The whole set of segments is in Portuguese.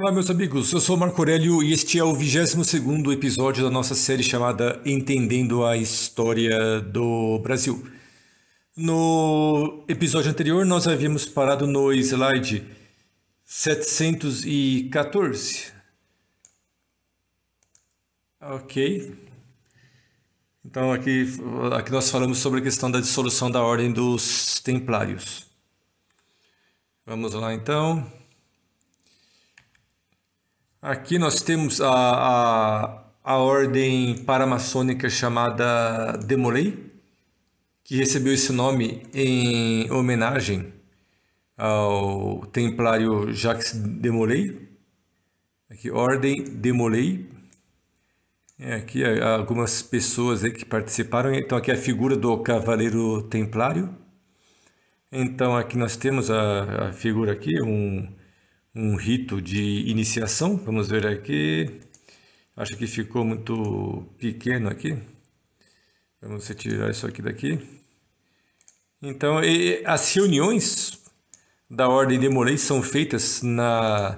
Olá, meus amigos. Eu sou Marco Aurélio e este é o 22 episódio da nossa série chamada Entendendo a História do Brasil. No episódio anterior, nós havíamos parado no slide 714. Ok. Então, aqui, aqui nós falamos sobre a questão da dissolução da Ordem dos Templários. Vamos lá, então. Aqui nós temos a, a, a ordem paramaçônica chamada Demolei, que recebeu esse nome em homenagem ao templário Jacques Demolei. Aqui, Ordem Demolei. É, aqui é, algumas pessoas aí que participaram. Então aqui é a figura do cavaleiro templário. Então aqui nós temos a, a figura aqui, um um rito de iniciação. Vamos ver aqui. Acho que ficou muito pequeno aqui. Vamos tirar isso aqui daqui. Então, as reuniões da Ordem de Morei são feitas na,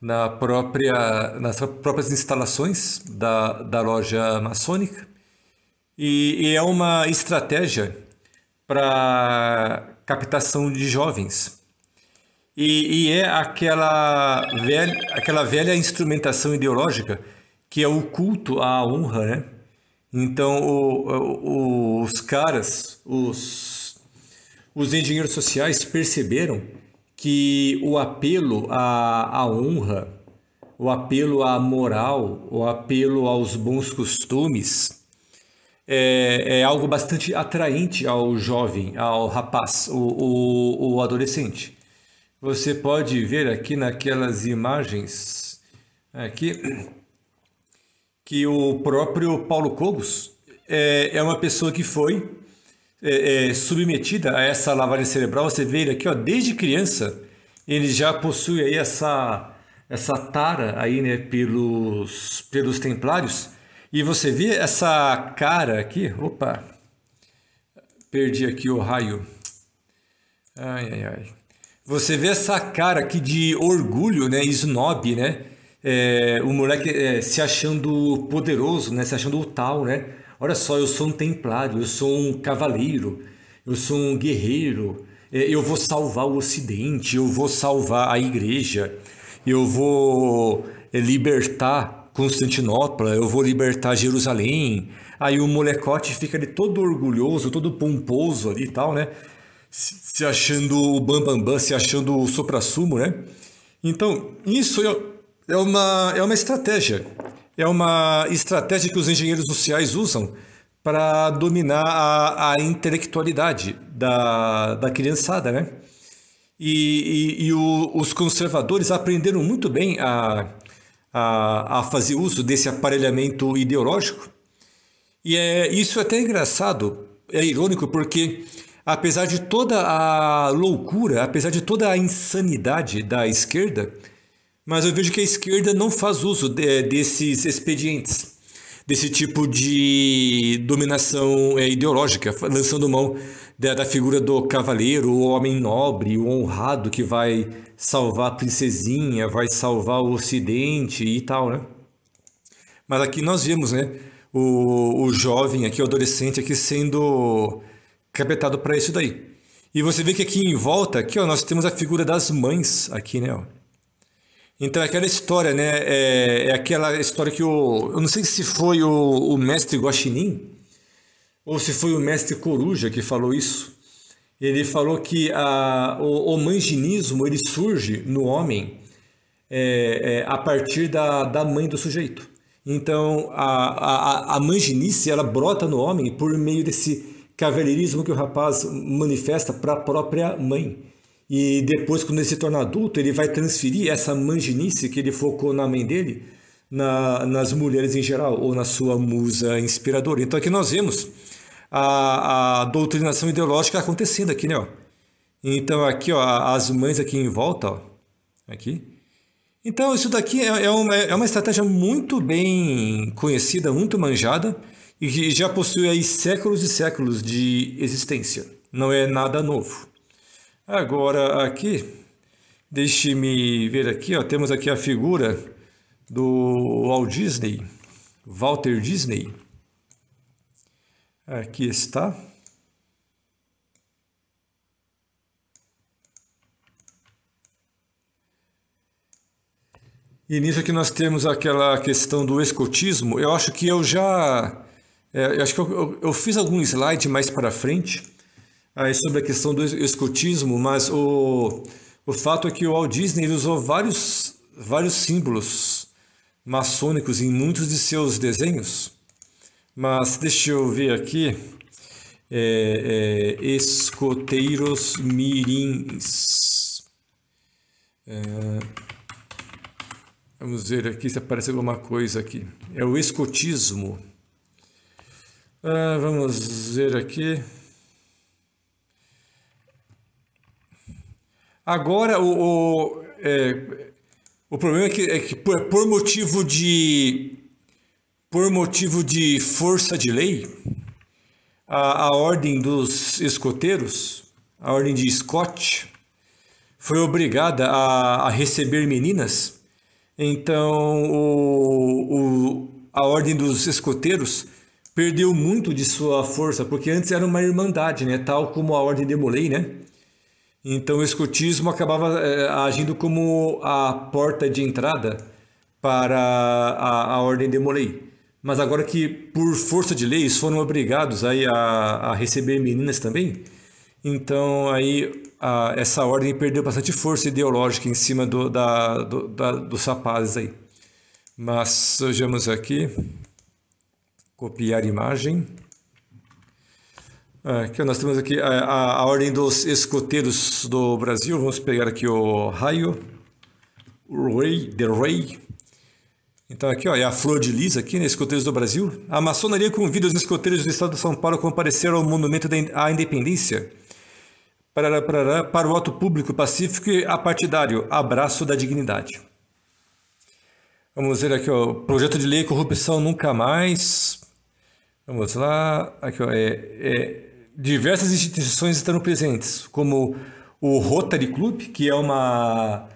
na própria, nas próprias instalações da, da loja maçônica. E, e é uma estratégia para captação de jovens e, e, é aquela velha, aquela velha instrumentação ideológica que é o culto à honra, né? Então, o, o, os caras, os, os engenheiros sociais perceberam que o apelo à, à honra, o apelo à moral, o apelo aos bons costumes é, é algo bastante atraente ao jovem, ao rapaz, o, o, o adolescente. Você pode ver aqui naquelas imagens aqui é, que o próprio Paulo Cogos é, é uma pessoa que foi é, é, submetida a essa lavagem cerebral. Você vê ele aqui, ó, desde criança ele já possui aí essa essa tara aí, né, pelos pelos templários. E você vê essa cara aqui, opa, perdi aqui o raio. Ai, ai, ai. Você vê essa cara aqui de orgulho, né? Snob, né? É, o moleque é, se achando poderoso, né? Se achando o tal, né? Olha só, eu sou um templário, eu sou um cavaleiro, eu sou um guerreiro, é, eu vou salvar o ocidente, eu vou salvar a igreja, eu vou é, libertar Constantinopla, eu vou libertar Jerusalém. Aí o molecote fica ali todo orgulhoso, todo pomposo ali e tal, né? se achando o bambambam, bam, bam, se achando o supra-sumo, né? Então, isso é, é uma, é uma estratégia. É uma estratégia que os engenheiros sociais usam para dominar a, a intelectualidade da, da criançada, né? E, e, e o, os conservadores aprenderam muito bem a, a, a fazer uso desse aparelhamento ideológico. E é, isso é até engraçado, é irônico, porque apesar de toda a loucura, apesar de toda a insanidade da esquerda, mas eu vejo que a esquerda não faz uso de, desses expedientes, desse tipo de dominação é, ideológica, lançando mão da, da figura do cavaleiro, o homem nobre, o honrado que vai salvar a princesinha, vai salvar o ocidente e tal, né? Mas aqui nós vimos, né? O, o jovem, aqui o adolescente, aqui sendo capetado para isso daí. E você vê que aqui em volta, aqui ó, nós temos a figura das mães aqui, né? Ó. Então é aquela história, né? É, é, aquela história que o. Eu não sei se foi o, o mestre Guaxinim ou se foi o mestre Coruja que falou isso. Ele falou que a, o, o manginismo ele surge no homem é, é, a partir da, da mãe do sujeito. Então a, a, a manginice ela brota no homem por meio desse cavalheirismo que o rapaz manifesta para a própria mãe. E depois, quando ele se torna adulto, ele vai transferir essa manginice que ele focou na mãe dele na, nas mulheres em geral, ou na sua musa inspiradora. Então aqui nós vemos a, a doutrinação ideológica acontecendo aqui, né? Ó. Então aqui, ó, as mães aqui em volta, ó, aqui, então, isso daqui é, é uma, é uma estratégia muito bem conhecida, muito manjada, e que já possui aí séculos e séculos de existência. Não é nada novo. Agora aqui, deixe-me ver aqui, ó, temos aqui a figura do Walt Disney, Walter Disney. Aqui está. E nisso aqui nós temos aquela questão do escotismo. Eu acho que eu já é, eu acho que eu, eu, eu, fiz algum slide mais para frente aí sobre a questão do escotismo, mas o, o fato é que o Walt Disney usou vários, vários símbolos maçônicos em muitos de seus desenhos. Mas deixa eu ver aqui. É, é, escoteiros mirins. É, vamos ver aqui se aparece alguma coisa aqui. É o escotismo. Uh, vamos ver aqui. Agora, o, o, é, o problema é que, é que por, por, motivo de por motivo de força de lei, a, a ordem dos escoteiros, a ordem de Scott, foi obrigada a, a receber meninas. Então, o, o, a ordem dos escoteiros perdeu muito de sua força, porque antes era uma irmandade, né? tal como a Ordem de Molay. Né? Então o escotismo acabava é, agindo como a porta de entrada para a, a Ordem de Molay. Mas agora que, por força de leis, foram obrigados aí a, a receber meninas também, então aí a, essa ordem perdeu bastante força ideológica em cima do, da, do, da, dos rapazes aí. Mas sejamos aqui copiar imagem. Aqui ah, nós temos aqui a, a, a, ordem dos escoteiros do Brasil. Vamos pegar aqui o raio, o rei, the rei. Então aqui ó, é a flor de lisa aqui, né? escoteiros do Brasil. A maçonaria convida os escoteiros do estado de São Paulo a comparecer ao monumento à independência. Parará, parará, para o ato público, pacífico e apartidário. Abraço da dignidade. Vamos ver aqui, ó, projeto de lei corrupção nunca mais. Vamos lá. Aqui, ó, é, é, diversas instituições estão presentes, como o Rotary Club, que é uma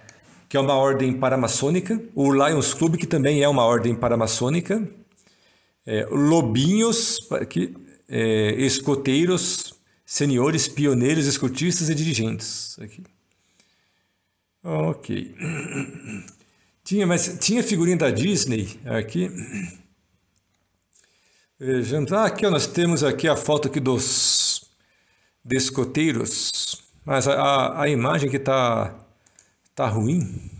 que é uma ordem paramaçônica, o Lions Club, que também é uma ordem paramaçônica, é, lobinhos, aqui é, escoteiros, senhores, pioneiros, escotistas e dirigentes. Aqui. Ok. Tinha, mas tinha figurinha da Disney aqui. É, ah, Aqui nós temos aqui a foto aqui dos descoteiros, mas a, a, a imagem que está tá ruim.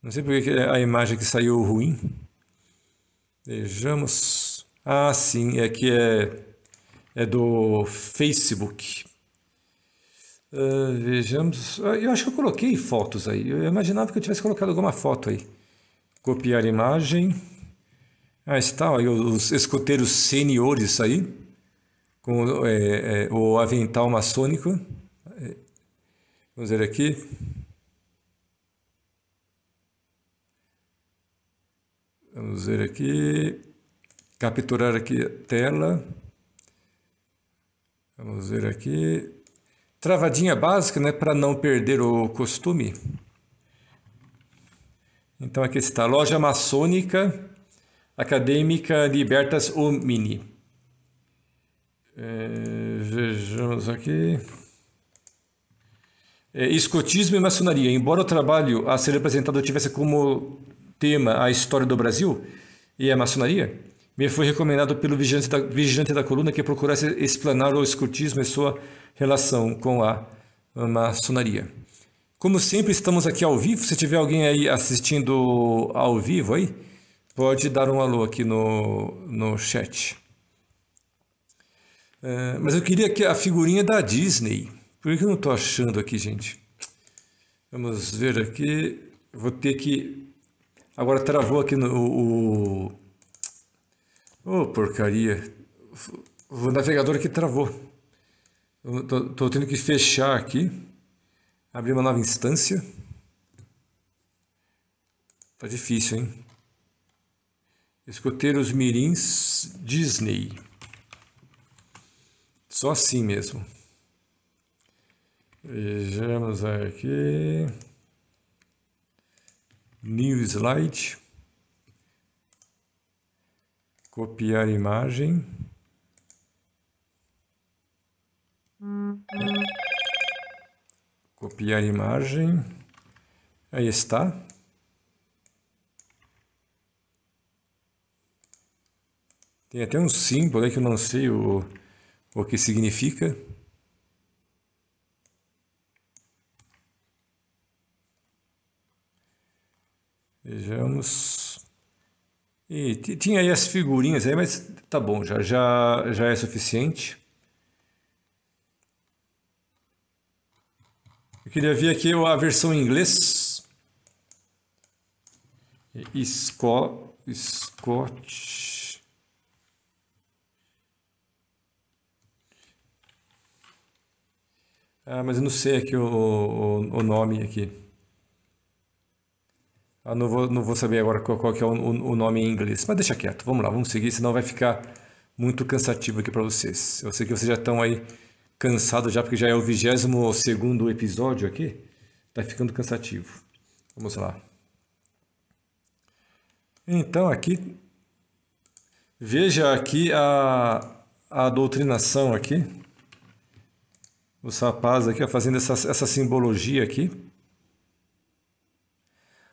Não sei porque a imagem que saiu ruim. Vejamos. Ah, sim, aqui é, é, é do Facebook. Uh, vejamos. Ah, eu acho que eu coloquei fotos aí. Eu imaginava que eu tivesse colocado alguma foto aí. Copiar imagem. Ah, está, aí os escoteiros seniores aí, com é, é, o avental maçônico. É, vamos ver aqui. Vamos ver aqui. Capturar aqui a tela. Vamos ver aqui. Travadinha básica, né? Para não perder o costume. Então aqui está. Loja maçônica acadêmica Libertas Omni. É, vejamos aqui. É, escotismo e maçonaria. Embora o trabalho a ser apresentado tivesse como tema a história do Brasil e a maçonaria, me foi recomendado pelo vigilante da, vigilante da coluna que procurasse explanar o escotismo e sua relação com a maçonaria. Como sempre, estamos aqui ao vivo. Se tiver alguém aí assistindo ao vivo aí, pode dar um alô aqui no, no chat. É, mas eu queria que a figurinha da Disney. Por que eu não estou achando aqui, gente? Vamos ver aqui. Vou ter que. Agora travou aqui no. o... Ô, oh, porcaria. O navegador aqui travou. Estou tendo que fechar aqui. Abrir uma nova instância. Tá difícil, hein? Escoteiros Mirins Disney. Só assim mesmo. Vejamos aqui. New slide. Copiar imagem. Copiar imagem. Aí está. Tem até um símbolo aí que eu não sei o, o que significa. Vejamos. E tinha aí as figurinhas aí, mas tá bom, já, já, já é suficiente. Eu queria ver aqui a versão em inglês. Scott, Scott Ah, mas eu não sei aqui o, o, o nome aqui. Ah, não vou, não vou saber agora qual, qual é o, o, nome em inglês, mas deixa quieto. Vamos lá, vamos seguir, senão vai ficar muito cansativo aqui para vocês. Eu sei que vocês já estão aí cansados já, porque já é o 22 segundo episódio aqui. Tá ficando cansativo. Vamos lá. Então, aqui, veja aqui a, a doutrinação aqui os rapazes aqui fazendo essa, essa simbologia aqui.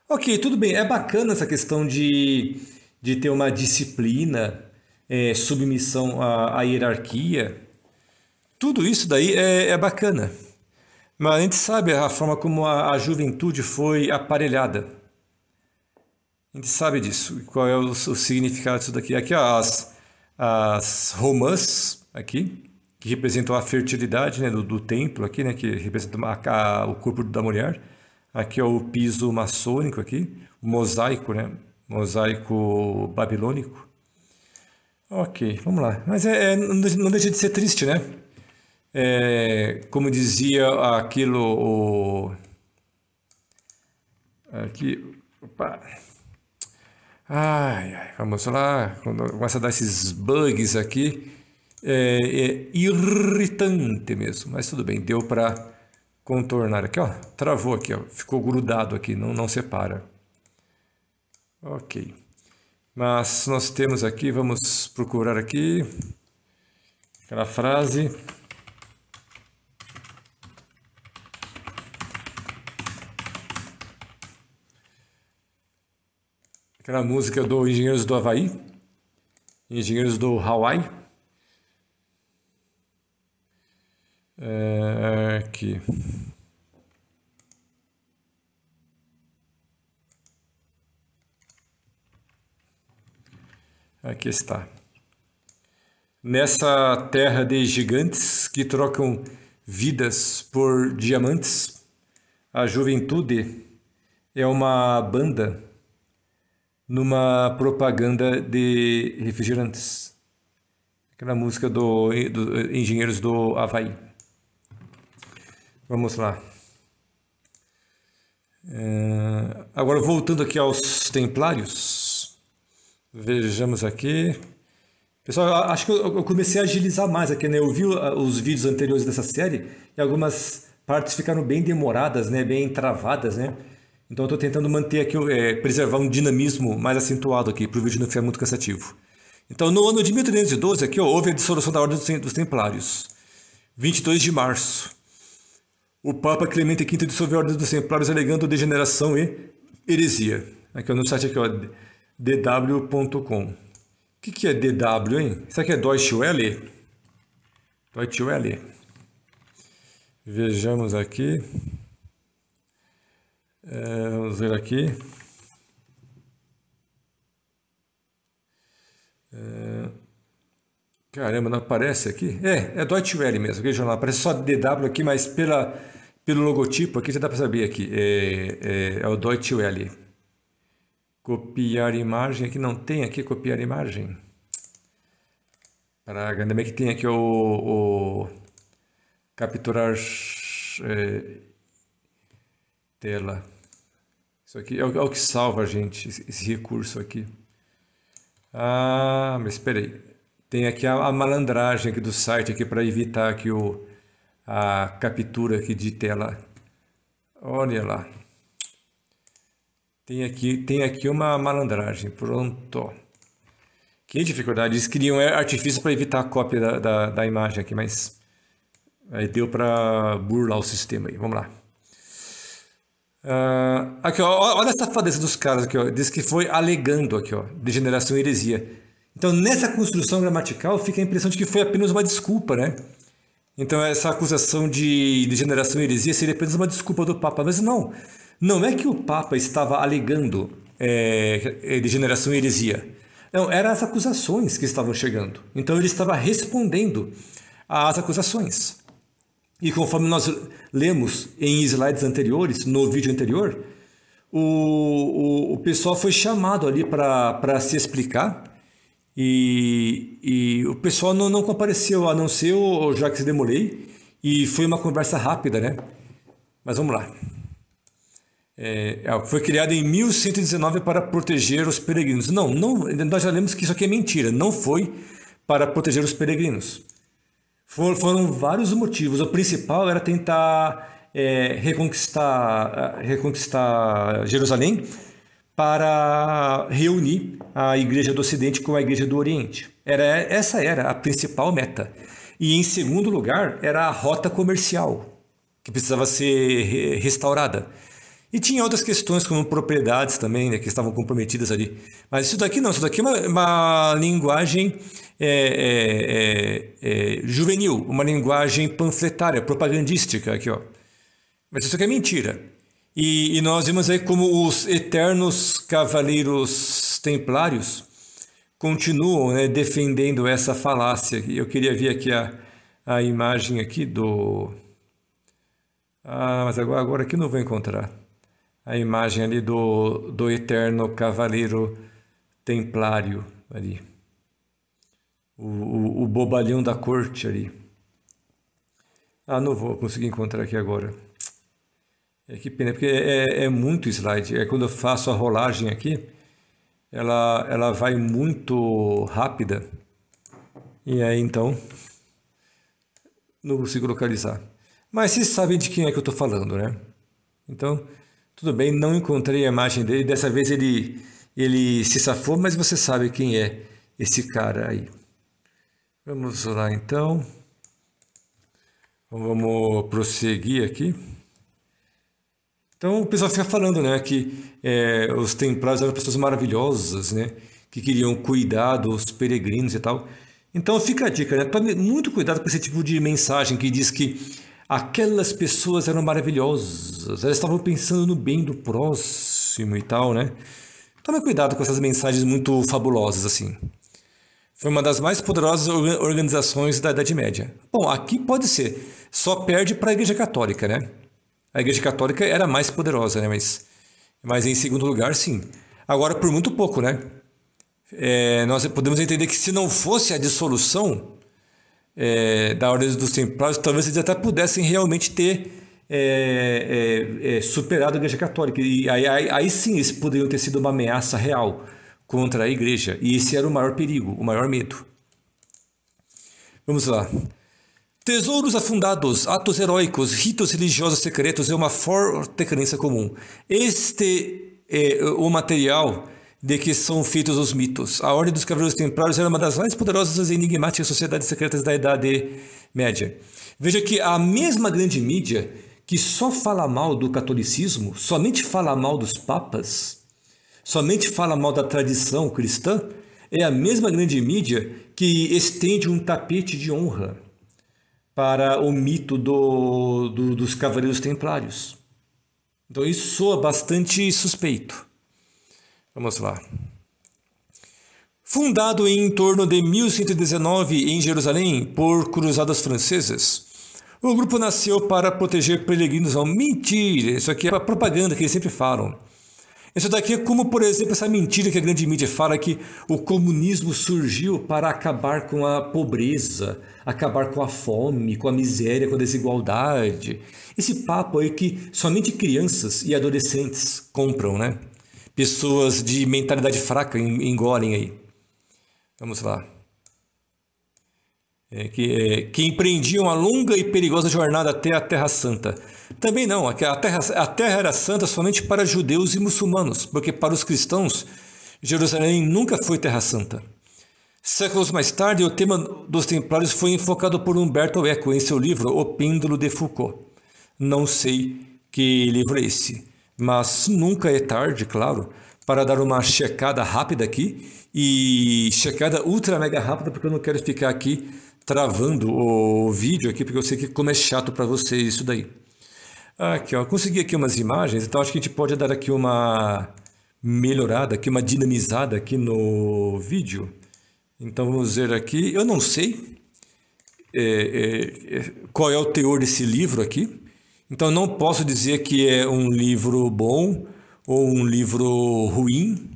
Ok, tudo bem. É bacana essa questão de, de ter uma disciplina, é, submissão à, à, hierarquia. Tudo isso daí é, é, bacana. Mas a gente sabe a forma como a, a juventude foi aparelhada. A gente sabe disso. Qual é o, o significado disso daqui? Aqui, ó, as, as romãs, aqui, que representam a fertilidade né, do, do templo aqui, né, que representa a, o corpo da mulher. Aqui é o piso maçônico aqui, o mosaico, né, mosaico babilônico. Ok, vamos lá. Mas é, é não deixa de ser triste, né? É, como dizia aquilo o, aqui, opa. Ai, ai, vamos lá, começa a dar esses bugs aqui é, é irritante mesmo, mas tudo bem, deu para contornar aqui, ó, travou aqui, ó, ficou grudado aqui, não, não separa. Ok, mas nós temos aqui, vamos procurar aqui, aquela frase... Aquela música do Engenheiros do Havaí, Engenheiros do Hawaii, É, aqui. Aqui está. Nessa terra de gigantes que trocam vidas por diamantes, a juventude é uma banda numa propaganda de refrigerantes. Aquela música do, do Engenheiros do Havaí. Vamos lá. É, agora, voltando aqui aos templários, vejamos aqui. Pessoal, acho que eu comecei a agilizar mais aqui, né? Eu vi ah, os vídeos anteriores dessa série e algumas partes ficaram bem demoradas, né? Bem travadas, né? Então, eu estou tentando manter aqui, é, preservar um dinamismo mais acentuado aqui, para o vídeo não ficar muito cansativo. Então, no ano de 1312, aqui, ó, houve a dissolução da Ordem dos Templários, 22 de março. O Papa Clemente V dissolveu a Ordem dos Templários alegando degeneração e heresia. Aqui no site aqui, ó, dw.com. O que, que é DW, hein? Será que é Deutsche Welle? Deutsche Welle. Vejamos aqui. É, vamos ver aqui. É... Caramba, não aparece aqui? É, é Deutsche Welle mesmo, aquele jornal. Aparece só DW aqui, mas pela, pelo logotipo aqui já dá para saber aqui. É, é, é o Deutsche Welle. Copiar imagem, aqui não tem aqui copiar imagem. Caraca, ainda bem que tem aqui o, o capturar é, tela. Isso aqui é o, é o que salva a gente, esse recurso aqui. Ah, mas espera aí. Tem aqui a, a malandragem aqui do site aqui para evitar que o a captura aqui de tela. Olha lá. Tem aqui, tem aqui uma malandragem. Pronto. Que dificuldade. Eles criam é, artifício para evitar a cópia da, da, da imagem aqui, mas aí deu para burlar o sistema aí. Vamos lá. Uh, aqui, ó, olha essa safadeza dos caras aqui, ó. Diz que foi alegando aqui, ó, degeneração e heresia. Então, nessa construção gramatical, fica a impressão de que foi apenas uma desculpa, né? Então, essa acusação de, degeneração e heresia seria apenas uma desculpa do Papa. Mas não, não é que o Papa estava alegando é, é e generação heresia. Não, eram as acusações que estavam chegando. Então, ele estava respondendo às acusações. E conforme nós lemos em slides anteriores, no vídeo anterior, o, o, o pessoal foi chamado ali para se explicar e, e o pessoal não, não compareceu, a não ser o, que Jacques Demolei, e foi uma conversa rápida, né? Mas vamos lá. É, é foi criado em 1119 para proteger os peregrinos. Não, não, nós já lemos que isso aqui é mentira. Não foi para proteger os peregrinos. For, foram vários motivos. O principal era tentar é, reconquistar, reconquistar Jerusalém para reunir a Igreja do Ocidente com a Igreja do Oriente. Era, essa era a principal meta. E em segundo lugar, era a rota comercial, que precisava ser restaurada. E tinha outras questões, como propriedades também, né, que estavam comprometidas ali. Mas isso daqui não, isso daqui é uma, uma linguagem é, é, é, é juvenil, uma linguagem panfletária, propagandística aqui, ó. Mas isso aqui é mentira. E, e nós vimos aí como os eternos cavaleiros templários continuam né, defendendo essa falácia. Eu queria ver aqui a, a imagem aqui do... Ah, mas agora, agora aqui não vou encontrar. A imagem ali do, do eterno cavaleiro templário ali. O, o, o bobalhão da corte ali. Ah, não vou conseguir encontrar aqui agora. É que pena, porque é, é, é, muito slide. É quando eu faço a rolagem aqui, ela, ela vai muito rápida. E aí então, não consigo localizar. Mas vocês sabem de quem é que eu estou falando, né? Então, tudo bem, não encontrei a imagem dele. Dessa vez ele, ele se safou, mas você sabe quem é esse cara aí. Vamos lá então. então vamos prosseguir aqui. Então o pessoal fica falando, né, que é, os templários eram pessoas maravilhosas, né, que queriam cuidar dos peregrinos e tal. Então fica a dica, né, tome muito cuidado com esse tipo de mensagem que diz que aquelas pessoas eram maravilhosas, elas estavam pensando no bem do próximo e tal, né. Tome cuidado com essas mensagens muito fabulosas assim. Foi uma das mais poderosas organizações da Idade Média. Bom, aqui pode ser. Só perde para a Igreja Católica, né? a Igreja Católica era mais poderosa, né? Mas, mas em segundo lugar, sim. Agora, por muito pouco, né? É, nós podemos entender que se não fosse a dissolução é, da Ordem dos Templários, talvez eles até pudessem realmente ter é, é, é superado a Igreja Católica. E aí, aí, aí sim eles poderiam ter sido uma ameaça real contra a Igreja. E esse era o maior perigo, o maior medo. Vamos lá. Tesouros afundados, atos heróicos, ritos religiosos secretos é uma forte crença comum. Este é o material de que são feitos os mitos. A Ordem dos Cavaleiros Templários era é uma das mais poderosas e enigmáticas sociedades secretas da Idade Média. Veja que a mesma grande mídia que só fala mal do catolicismo, somente fala mal dos papas, somente fala mal da tradição cristã, é a mesma grande mídia que estende um tapete de honra para o mito do, do, dos Cavaleiros Templários. Então isso soa bastante suspeito. Vamos lá. Fundado em torno de 1119 em Jerusalém por cruzadas francesas, o grupo nasceu para proteger peregrinos. Não, mentira, isso aqui é a propaganda que eles sempre falam. Isso daqui é como, por exemplo, essa mentira que a grande mídia fala que o comunismo surgiu para acabar com a pobreza, acabar com a fome, com a miséria, com a desigualdade. Esse papo aí que somente crianças e adolescentes compram, né? Pessoas de mentalidade fraca engolem aí. Vamos lá. É, que, é, que empreendiam a longa e perigosa jornada até a Terra Santa. Também não, é a terra, a terra era santa somente para judeus e muçulmanos, porque para os cristãos, Jerusalém nunca foi Terra Santa. Séculos mais tarde, o tema dos templários foi enfocado por Humberto Eco em seu livro O Pêndulo de Foucault. Não sei que livro é esse, mas nunca é tarde, claro, para dar uma checada rápida aqui e checada ultra mega rápida, porque eu não quero ficar aqui travando o vídeo aqui, porque eu sei que como é chato para você isso daí. Aqui, ó, consegui aqui umas imagens, então acho que a gente pode dar aqui uma melhorada, aqui uma dinamizada aqui no vídeo. Então vamos ver aqui, eu não sei é, é, é qual é o teor desse livro aqui, então não posso dizer que é um livro bom ou um livro ruim,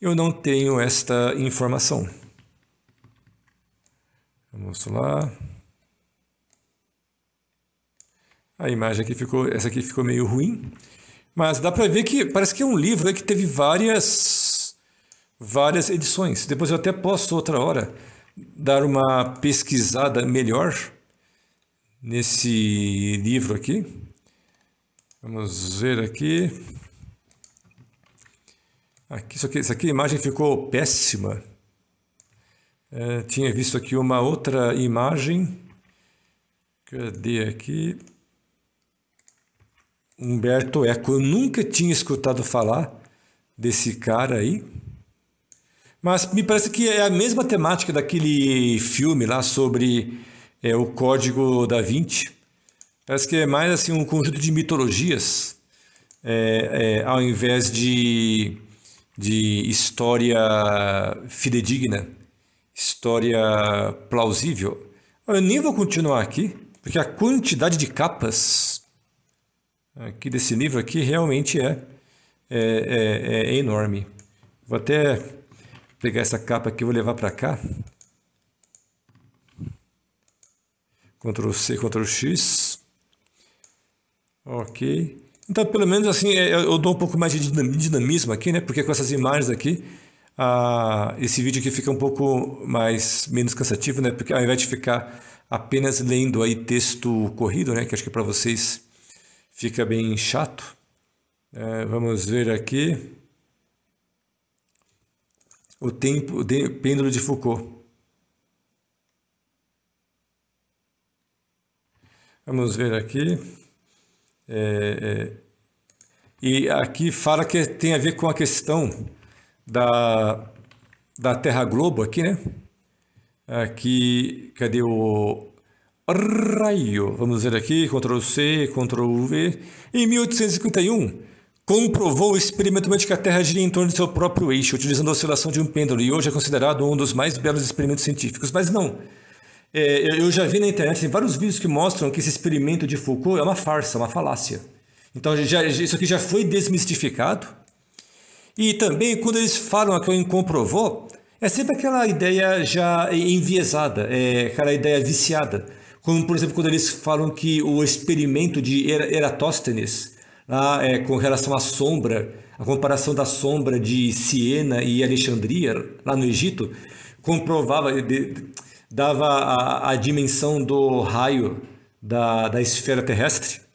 eu não tenho esta informação. Vamos lá. A imagem aqui ficou, essa aqui ficou meio ruim, mas dá para ver que parece que é um livro né, que teve várias várias edições. Depois eu até posso outra hora dar uma pesquisada melhor nesse livro aqui. Vamos ver aqui. Aqui, isso aqui, essa aqui a imagem ficou péssima. É, tinha visto aqui uma outra imagem. Cadê aqui? Humberto Eco. Eu nunca tinha escutado falar desse cara aí. Mas me parece que é a mesma temática daquele filme lá sobre é, o Código da Vinci. Parece que é mais assim um conjunto de mitologias, é, é, ao invés de, de história fidedigna história plausível. Eu nem vou continuar aqui, porque a quantidade de capas aqui desse livro aqui realmente é, é, é, é enorme. Vou até pegar essa capa aqui e vou levar para cá. Ctrl C, Ctrl X. Ok. Então, pelo menos assim, é, eu dou um pouco mais de dinamismo aqui, né? Porque com essas imagens aqui, ah, esse vídeo aqui fica um pouco mais menos cansativo, né? Porque ao invés de ficar apenas lendo aí texto corrido, né? Que acho que para vocês fica bem chato. É, vamos ver aqui. O tempo, de, pêndulo de Foucault. Vamos ver aqui. É, é, e aqui fala que tem a ver com a questão da, da Terra Globo aqui, né? Aqui, cadê o raio? Vamos ver aqui, Ctrl C, Ctrl V. Em 1851, comprovou experimentalmente que a Terra gira em torno de seu próprio eixo, utilizando a oscilação de um pêndulo, e hoje é considerado um dos mais belos experimentos científicos. Mas não, é, eu já vi na internet, tem vários vídeos que mostram que esse experimento de Foucault é uma farsa, uma falácia. Então, já, isso aqui já foi desmistificado, e também quando eles falam que alguém comprovou, é sempre aquela ideia já enviesada, é aquela ideia viciada. Como, por exemplo, quando eles falam que o experimento de Eratóstenes, lá, é, com relação à sombra, a comparação da sombra de Siena e Alexandria, lá no Egito, comprovava, de, dava a, a dimensão do raio da, da esfera terrestre.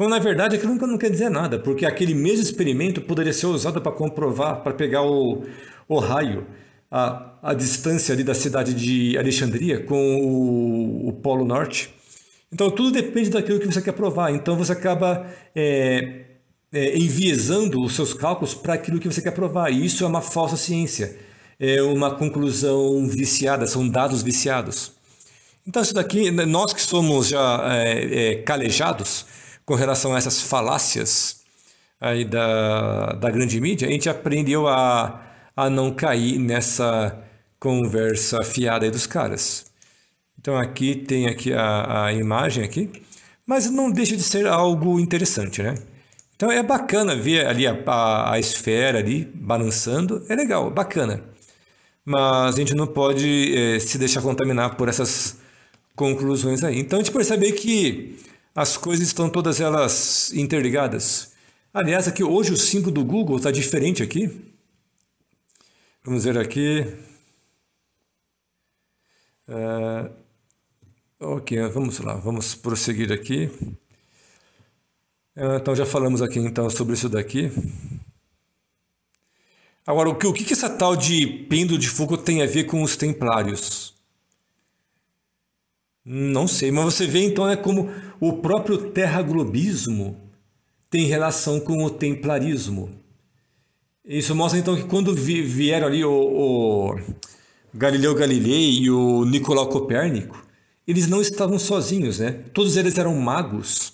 Então na verdade aquilo nunca não quer dizer nada, porque aquele mesmo experimento poderia ser usado para comprovar, para pegar o, o raio, a, a distância ali da cidade de Alexandria com o, o Polo Norte. Então tudo depende daquilo que você quer provar. Então você acaba é, é, enviesando os seus cálculos para aquilo que você quer provar. E isso é uma falsa ciência. É uma conclusão viciada, são dados viciados. Então isso daqui, nós que somos já é, é calejados, com relação a essas falácias aí da, da grande mídia, a gente aprendeu a, a não cair nessa conversa fiada aí dos caras. Então aqui tem aqui a, a imagem aqui, mas não deixa de ser algo interessante, né? Então é bacana ver ali a, a, a esfera ali balançando, é legal, bacana. Mas a gente não pode é, se deixar contaminar por essas conclusões aí. Então a gente percebe que as coisas estão todas elas interligadas. Aliás, aqui hoje o símbolo do Google está diferente aqui. Vamos ver aqui. Uh, ok, vamos lá, vamos prosseguir aqui. Uh, então já falamos aqui então sobre isso daqui. Agora, o que, o que essa tal de pêndulo de fogo tem a ver com os templários? Não sei, mas você vê então é como o próprio terraglobismo tem relação com o templarismo. Isso mostra então que quando vieram ali o, o Galileu Galilei e o Nicolau Copérnico, eles não estavam sozinhos, né? Todos eles eram magos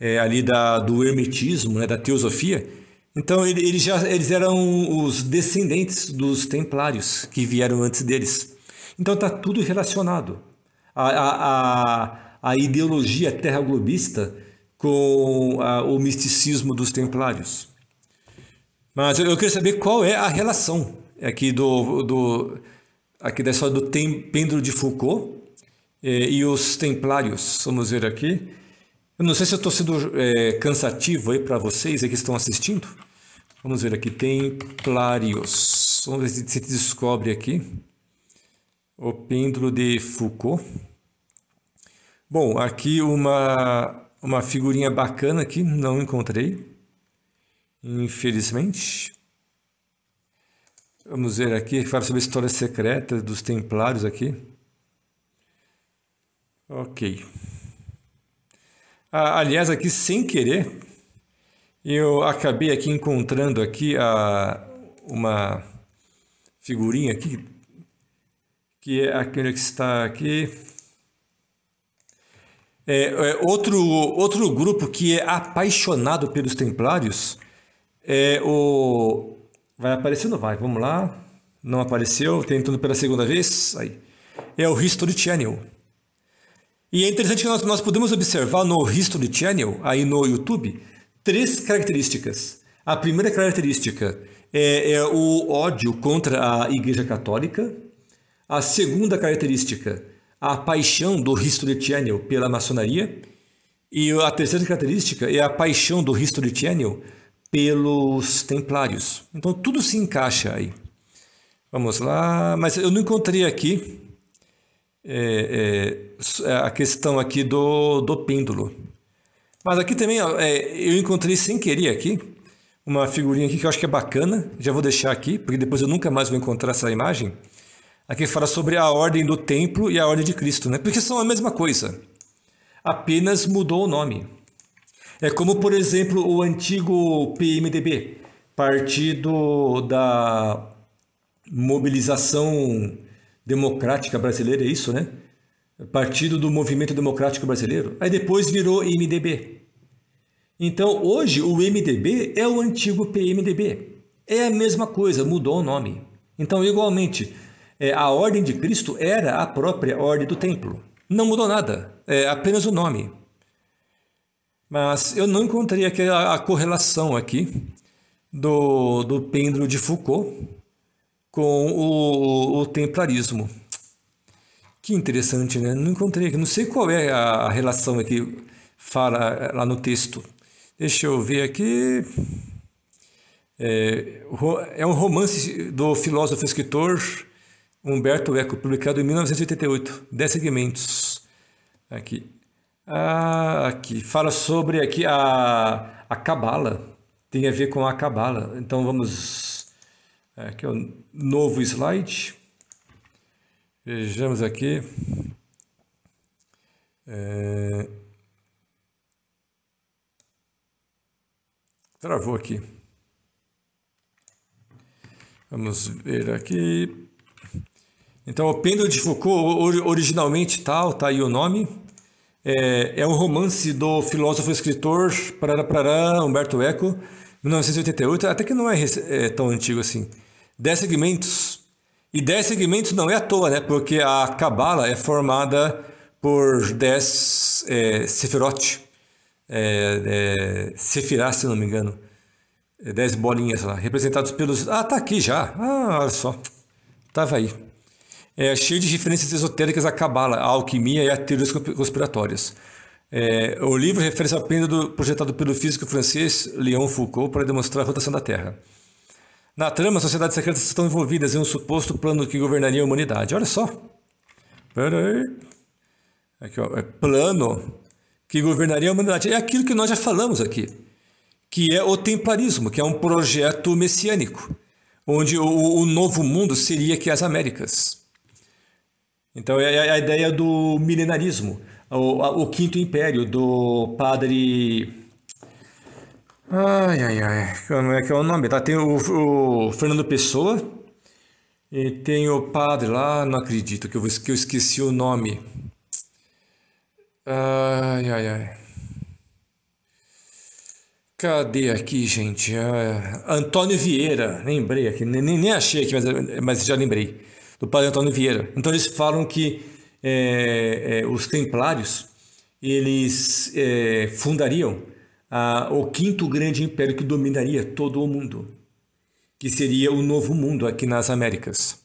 é, ali da, do hermetismo, né, da teosofia. Então ele, ele já, eles eram os descendentes dos templários que vieram antes deles. Então está tudo relacionado a, a, a, a ideologia terraglobista com a, o misticismo dos templários. Mas eu, eu queria saber qual é a relação aqui do, do aqui da história do tem, pêndulo de Foucault eh, e os templários, vamos ver aqui. Eu não sei se eu estou sendo eh, cansativo aí para vocês aí que estão assistindo. Vamos ver aqui, templários. Vamos ver se, se descobre aqui. O pêndulo de Foucault. Bom, aqui uma, uma figurinha bacana aqui, não encontrei, infelizmente. Vamos ver aqui, fala sobre a história secreta dos templários aqui. Ok. Ah, aliás, aqui sem querer, eu acabei aqui encontrando aqui a, uma figurinha aqui que é aquele que está aqui. É, é, outro, outro grupo que é apaixonado pelos templários é o. Vai aparecer ou não vai? Vamos lá. Não apareceu, tentando pela segunda vez. Aí. É o History Channel. E é interessante que nós, nós podemos observar no History Channel, aí no YouTube, três características. A primeira característica é, é o ódio contra a Igreja Católica. A segunda característica, a paixão do History Channel pela maçonaria. E a terceira característica é a paixão do History Channel pelos templários. Então tudo se encaixa aí. Vamos lá, mas eu não encontrei aqui é, é, a questão aqui do, do pêndulo. Mas aqui também é, eu encontrei sem querer aqui uma figurinha aqui que eu acho que é bacana. Já vou deixar aqui, porque depois eu nunca mais vou encontrar essa imagem. Aqui fala sobre a ordem do templo e a ordem de Cristo, né? Porque são a mesma coisa. Apenas mudou o nome. É como, por exemplo, o antigo PMDB, Partido da Mobilização Democrática Brasileira, é isso, né? Partido do Movimento Democrático Brasileiro. Aí depois virou MDB. Então, hoje, o MDB é o antigo PMDB. É a mesma coisa, mudou o nome. Então, igualmente, é, a ordem de Cristo era a própria ordem do templo. Não mudou nada, é apenas o nome. Mas eu não encontrei aquela a correlação aqui do, do pêndulo de Foucault com o, o templarismo. Que interessante, né? Não encontrei aqui. Não sei qual é a relação que fala lá no texto. Deixa eu ver aqui. É, é um romance do filósofo escritor Humberto Eco, publicado em 1988. 10 segmentos. Aqui. Ah, aqui. Fala sobre aqui a, a Cabala. Tem a ver com a Cabala. Então vamos. Aqui é o novo slide. Vejamos aqui. É... Travou aqui. Vamos ver aqui. Então, O Pêndulo de Foucault, originalmente tal, tá, tá aí o nome, é, é um romance do filósofo escritor Parará Parará, Humberto Eco, 1988, até que não é, é tão antigo assim. Dez segmentos. E dez segmentos não é à toa, né? Porque a Cabala é formada por dez é, Sefirot, é, é, Sefirá, se não me engano. É, dez bolinhas lá, representados pelos. Ah, tá aqui já. Ah, olha só. Tava aí é cheio de referências esotéricas à cabala, à alquimia e a teorias conspiratórias. É, o livro refere-se ao pêndulo projetado pelo físico francês Léon Foucault para demonstrar a rotação da Terra. Na trama, sociedades secretas estão envolvidas em um suposto plano que governaria a humanidade. Olha só. Pera aí. Aqui, ó. É plano que governaria a humanidade. É aquilo que nós já falamos aqui, que é o templarismo, que é um projeto messiânico, onde o, o novo mundo seria que as Américas. Então é, é, é a ideia do milenarismo, o, o quinto império do padre Ai, ai, ai, como é que é o nome? Tá tem o, o Fernando Pessoa e tem o padre lá, não acredito que eu, que eu esqueci o nome. Ai, ai, ai. Cadê aqui, gente? Ah, Antônio Vieira, lembrei aqui, nem, nem achei aqui, mas, mas já lembrei do padre Antônio Vieira. Então eles falam que é, é, os templários eles é, fundariam a, o quinto grande império que dominaria todo o mundo, que seria o novo mundo aqui nas Américas.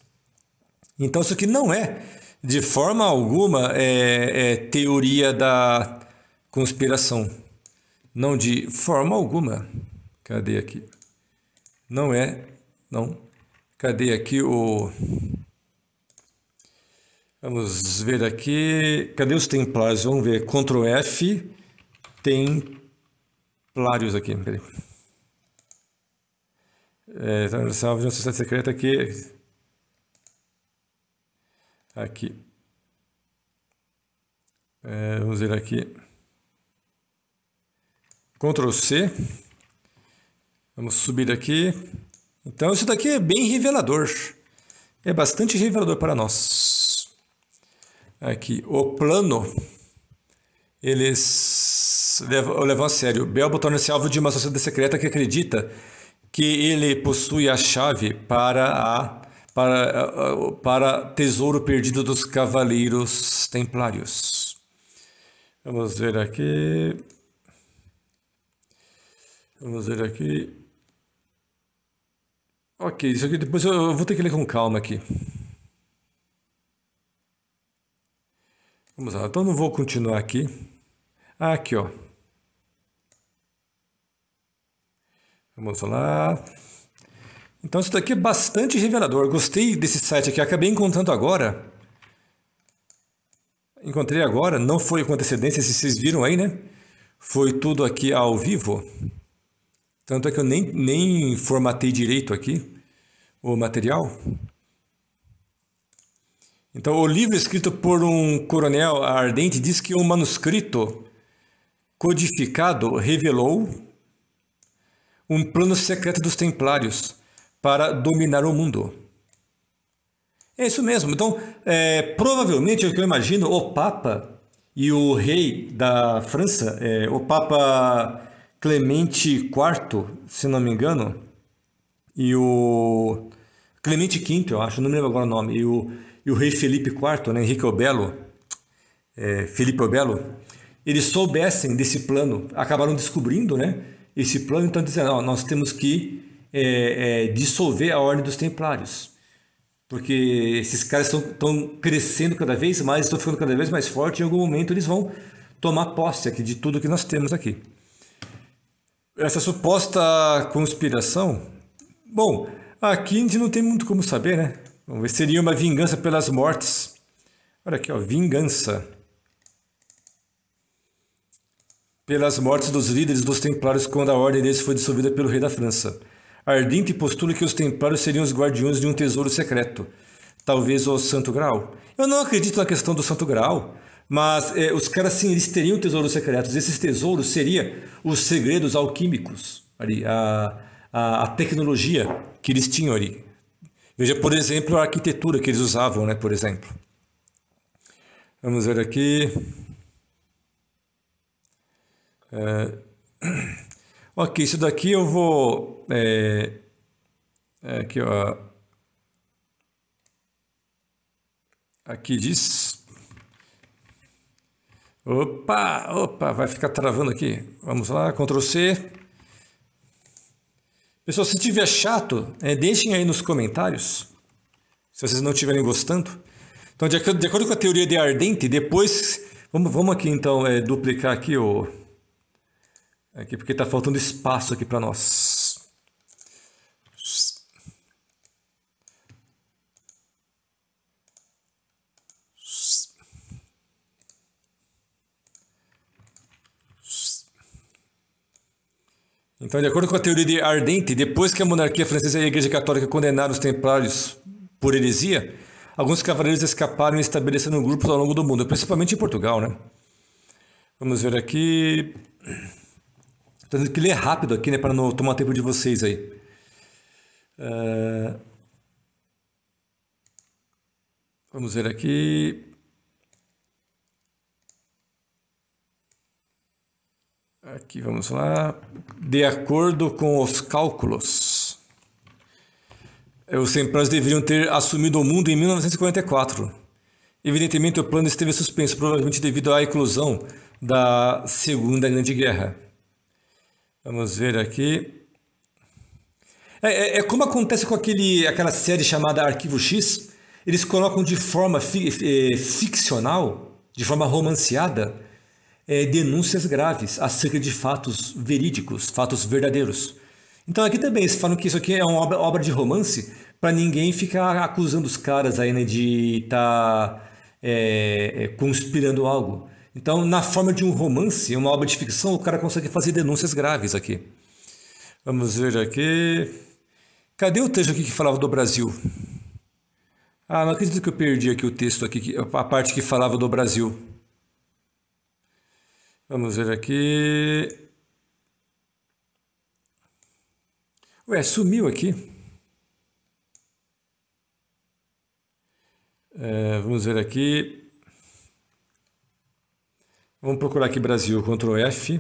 Então isso aqui não é de forma alguma é, é teoria da conspiração, não de forma alguma. Cadê aqui? Não é, não. Cadê aqui o Vamos ver aqui. Cadê os templários? Vamos ver. Ctrl F. Templários aqui. Peraí. É, tá então, salve de uma sociedade secreta aqui. Aqui. É, vamos ver aqui. Ctrl C. Vamos subir aqui. Então, isso daqui é bem revelador. É bastante revelador para nós aqui é o plano, eles levam, levam a sério. Belbo torna-se é alvo de uma sociedade secreta que acredita que ele possui a chave para a para, para tesouro perdido dos cavaleiros templários. Vamos ver aqui. Vamos ver aqui. Ok, isso aqui depois eu vou ter que ler com calma aqui. Vamos lá, então não vou continuar aqui. Ah, aqui, ó. Vamos lá. Então isso daqui é bastante revelador. Gostei desse site aqui, acabei encontrando agora. Encontrei agora, não foi com antecedência, vocês viram aí, né? Foi tudo aqui ao vivo. Tanto é que eu nem, nem formatei direito aqui o material. Então, o livro escrito por um coronel ardente diz que o um manuscrito codificado revelou um plano secreto dos templários para dominar o mundo. É isso mesmo. Então, é, provavelmente, é o que eu imagino, o Papa e o rei da França, é, o Papa Clemente IV, se não me engano, e o Clemente V, eu acho, não me lembro agora o nome, e o e o rei Felipe IV, né, Henrique Obelo, é, Felipe Obelo, eles soubessem desse plano, acabaram descobrindo né, esse plano, então dizendo, ó, nós temos que é, é, dissolver a ordem dos templários, porque esses caras estão crescendo cada vez mais, estão ficando cada vez mais fortes, e em algum momento eles vão tomar posse aqui de tudo que nós temos aqui. Essa suposta conspiração, bom, aqui a gente não tem muito como saber, né? Vamos ver, seria uma vingança pelas mortes. Olha aqui, ó, vingança. Pelas mortes dos líderes dos templários quando a ordem deles foi dissolvida pelo rei da França. Ardente postula que os templários seriam os guardiões de um tesouro secreto. Talvez o Santo Graal. Eu não acredito na questão do Santo Graal. Mas é, os caras sim, eles teriam tesouros secretos. Esses tesouros seriam os segredos alquímicos, ali, a, a, a tecnologia que eles tinham ali, Veja, por exemplo, a arquitetura que eles usavam, né, por exemplo. Vamos ver aqui. É... Ok, isso daqui eu vou... É... é aqui, ó. Aqui diz... Opa, opa, vai ficar travando aqui. Vamos lá, Ctrl C. Pessoal, se tiver chato, é, deixem aí nos comentários, se vocês não estiverem gostando. Então, de acordo, de acordo, com a teoria de ardente, depois... Vamos, vamos aqui, então, é, duplicar aqui o... Aqui, porque está faltando espaço aqui para nós. Então, de acordo com a teoria de Ardente, depois que a monarquia francesa e a Igreja Católica condenaram os templários por heresia, alguns cavaleiros escaparam e grupos ao longo do mundo, principalmente em Portugal, né? Vamos ver aqui. Estou tendo que ler rápido aqui, né, para não tomar tempo de vocês aí. Uh... Vamos ver aqui. Aqui vamos lá. De acordo com os cálculos, os Templários deveriam ter assumido o mundo em 1944. Evidentemente, o plano esteve suspenso, provavelmente devido à inclusão da Segunda Grande Guerra. Vamos ver aqui. É, é, é, como acontece com aquele, aquela série chamada Arquivo X. Eles colocam de forma fi, é, ficcional, de forma romanceada, é, denúncias graves acerca de fatos verídicos, fatos verdadeiros. Então aqui também eles falam que isso aqui é uma obra, de romance para ninguém ficar acusando os caras aí né, de estar tá, é, é, conspirando algo. Então, na forma de um romance, uma obra de ficção, o cara consegue fazer denúncias graves aqui. Vamos ver aqui. Cadê o texto aqui que falava do Brasil? Ah, não acredito que eu perdi aqui o texto aqui, a parte que falava do Brasil. Vamos ver aqui. Ué, sumiu aqui. É, vamos ver aqui. Vamos procurar aqui Brasil, Ctrl F.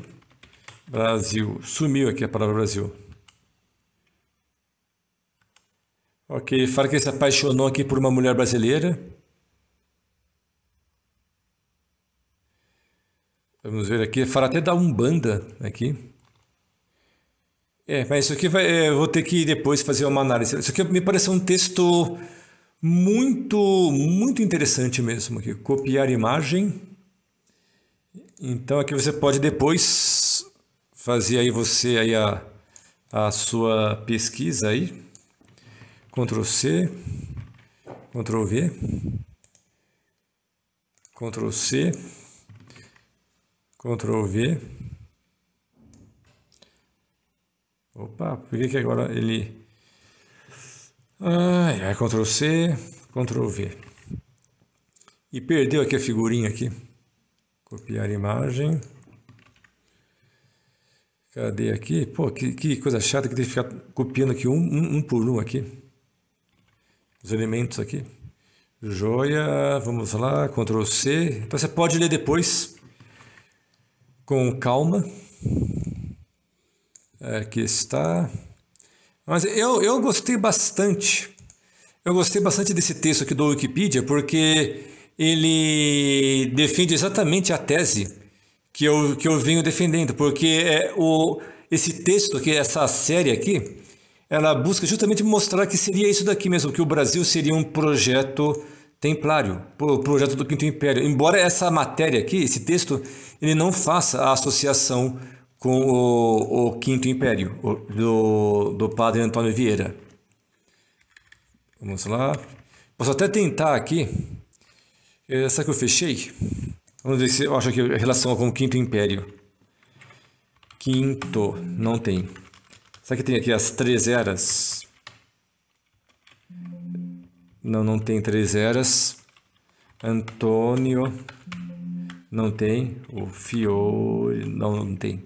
Brasil. Sumiu aqui a palavra Brasil. Ok, fala que ele se apaixonou aqui por uma mulher brasileira. Vamos ver aqui. Fala até da Umbanda aqui. É, mas isso aqui vai, é, eu vou ter que depois fazer uma análise. Isso aqui me parece um texto muito, muito interessante mesmo. Aqui. Copiar imagem. Então aqui você pode depois fazer aí você aí a, a sua pesquisa aí. Ctrl C, Ctrl V, Ctrl C. Ctrl V. Opa, por que, que agora ele... Ai, ai, Ctrl C, Ctrl V. E perdeu aqui a figurinha aqui. Copiar imagem. Cadê aqui? Pô, que, que coisa chata que tem que ficar copiando aqui um, um, um por um aqui. Os elementos aqui. Joia, vamos lá, Ctrl C. Então você pode ler depois com calma. Aqui está. Mas eu, eu gostei bastante. Eu gostei bastante desse texto aqui do Wikipedia, porque ele defende exatamente a tese que eu, que eu venho defendendo, porque é o, esse texto aqui, essa série aqui, ela busca justamente mostrar que seria isso daqui mesmo, que o Brasil seria um projeto Templário, o projeto do Quinto Império. Embora essa matéria aqui, esse texto, ele não faça a associação com o, o Quinto Império o, do, do padre Antônio Vieira. Vamos lá. Posso até tentar aqui. Essa é, que eu fechei. Vamos ver se eu acho que em relação com o Quinto Império. Quinto, não tem. Será que tem aqui as três eras? Não, não tem três eras. Antônio. Não tem. O Fiore. Não, não tem.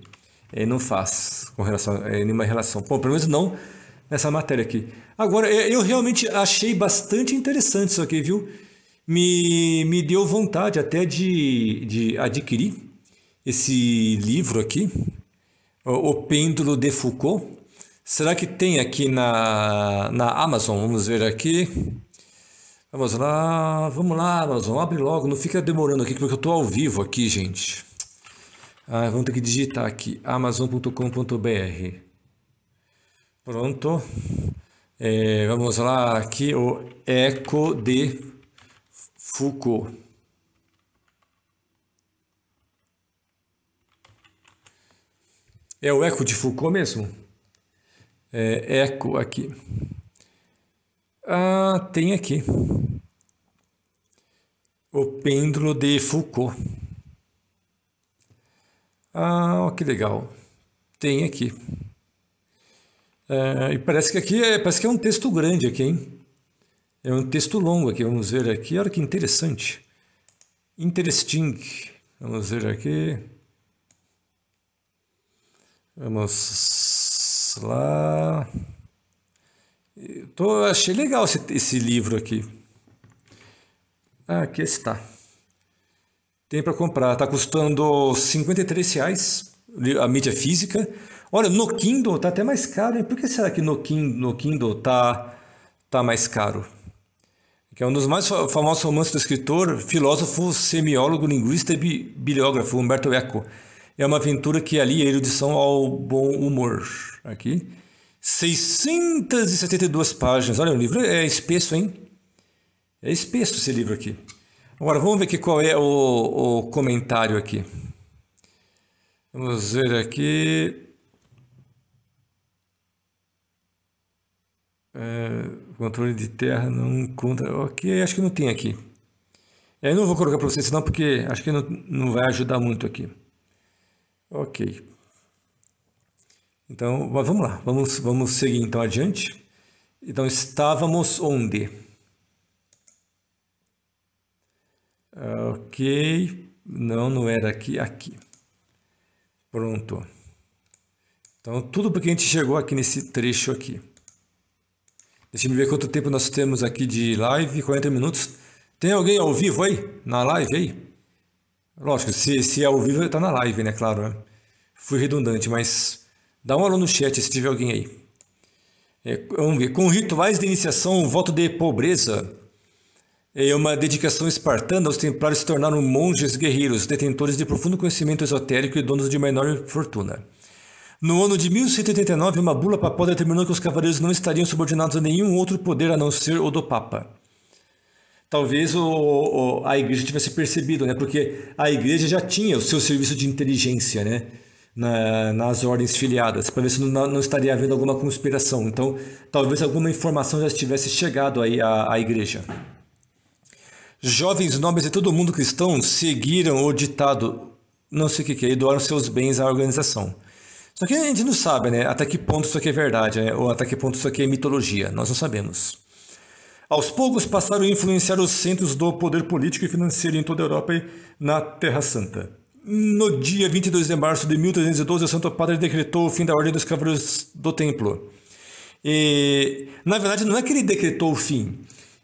Ele não faz com relação, é, nenhuma relação. Bom, pelo menos não nessa matéria aqui. Agora, é, eu realmente achei bastante interessante isso aqui, viu? Me, me deu vontade até de, de adquirir esse livro aqui, O Pêndulo de Foucault. Será que tem aqui na, na Amazon? Vamos ver aqui. Vamos lá, vamos lá, Amazon, abre logo, não fica demorando aqui, porque eu tô ao vivo aqui, gente. Ah, vamos ter que digitar aqui, amazon.com.br. Pronto. É, vamos lá, aqui o Eco de Foucault. É o Eco de Foucault mesmo? É, eco aqui. Ah, tem aqui. O pêndulo de Foucault. Ah, que legal. Tem aqui. É, e parece que aqui é, parece que é um texto grande aqui, hein? É um texto longo aqui. Vamos ver aqui. Olha que interessante. Interesting. Vamos ver aqui. Vamos lá. Então, achei legal esse, esse livro aqui. Ah, aqui está. Tem para comprar. Está custando R$ reais a mídia física. Olha, no Kindle está até mais caro. Hein? Por que será que no Kindle, no Kindle tá, tá, mais caro? que é um dos mais famosos romances do escritor, filósofo, semiólogo, linguista e bi bibliógrafo Humberto Eco. É uma aventura que alia a erudição ao bom humor. Aqui. 672 páginas. Olha, o livro é espesso, hein? É espesso esse livro aqui. Agora, vamos ver aqui qual é o, o comentário aqui. Vamos ver aqui. É, controle de terra não conta. Ok, acho que não tem aqui. É, eu não vou colocar para vocês, não, porque acho que não, não vai ajudar muito aqui. Ok. Então, vamos lá, vamos, vamos seguir então adiante. Então, estávamos onde? Ah, ok, não, não era aqui, aqui. Pronto. Então, tudo porque a gente chegou aqui nesse trecho aqui. Deixa eu ver quanto tempo nós temos aqui de live, 40 minutos. Tem alguém ao vivo aí? Na live aí? Lógico, se, se é ao vivo, tá na live, né? Claro, né? Fui redundante, mas Dá um alô no chat se tiver alguém aí. É, vamos ver. Com rituais de iniciação, o voto de pobreza é uma dedicação espartana. Os templários se tornaram monges guerreiros, detentores de profundo conhecimento esotérico e donos de uma enorme fortuna. No ano de 1189, uma bula papal determinou que os cavaleiros não estariam subordinados a nenhum outro poder a não ser o do Papa. Talvez o, o, a igreja tivesse percebido, né? porque a igreja já tinha o seu serviço de inteligência, né? na, nas ordens filiadas, para ver se não, não, estaria havendo alguma conspiração. Então, talvez alguma informação já estivesse chegado aí à, à igreja. Jovens nobres de todo mundo cristão seguiram o ditado, não sei o que, que é, e doaram seus bens à organização. Só que a gente não sabe, né? Até que ponto isso aqui é verdade, né? ou até que ponto isso aqui é mitologia. Nós não sabemos. Aos poucos passaram a influenciar os centros do poder político e financeiro em toda a Europa e na Terra Santa. No dia 22 de março de 1312, o Santo Padre decretou o fim da Ordem dos Cavaleiros do Templo. E, na verdade, não é que ele decretou o fim,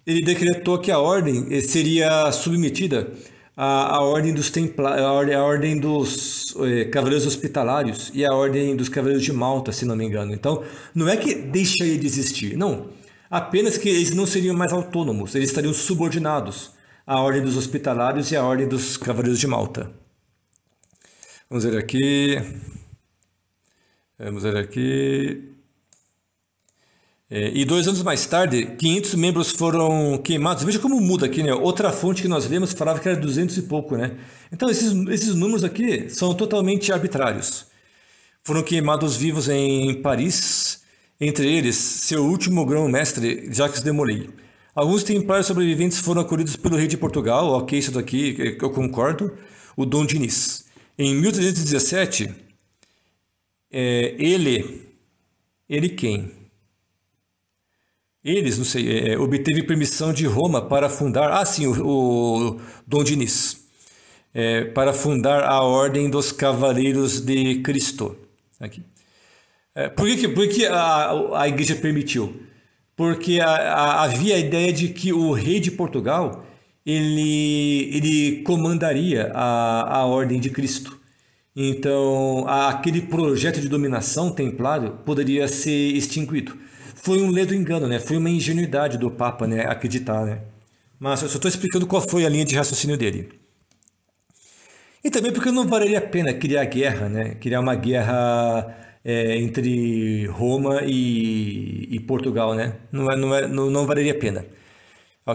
ele decretou que a ordem eh, seria submetida à, à ordem dos à ordem, dos eh, cavaleiros hospitalários e à ordem dos cavaleiros de Malta, se não me engano. Então, não é que deixaria de existir, não. Apenas que eles não seriam mais autônomos, eles estariam subordinados à ordem dos hospitalários e à ordem dos cavaleiros de Malta. Vamos ver aqui. Vamos ver aqui. É, e dois anos mais tarde, 500 membros foram queimados. Veja como muda aqui, né? Outra fonte que nós lemos falava que era 200 e pouco, né? Então, esses, esses números aqui são totalmente arbitrários. Foram queimados vivos em Paris, entre eles, seu último grão-mestre, Jacques de Molay. Alguns templários sobreviventes foram acolhidos pelo rei de Portugal, ok, isso daqui eu concordo, o Dom Diniz. Em 1317, é, ele, ele quem? Eles, não sei, é, obteve permissão de Roma para fundar, ah sim, o, o Dom Diniz, é, para fundar a Ordem dos Cavaleiros de Cristo. Aqui. É, por que, por que a, a igreja permitiu? Porque a, a, havia a ideia de que o rei de Portugal ele, ele comandaria a, a ordem de Cristo. Então, aquele projeto de dominação templário poderia ser extinguido. Foi um ledo engano, né? Foi uma ingenuidade do Papa, né? Acreditar, né? Mas eu só estou explicando qual foi a linha de raciocínio dele. E também porque não valeria a pena criar guerra, né? Criar uma guerra é, entre Roma e, e Portugal, né? Não, é, não, é, não, não valeria a pena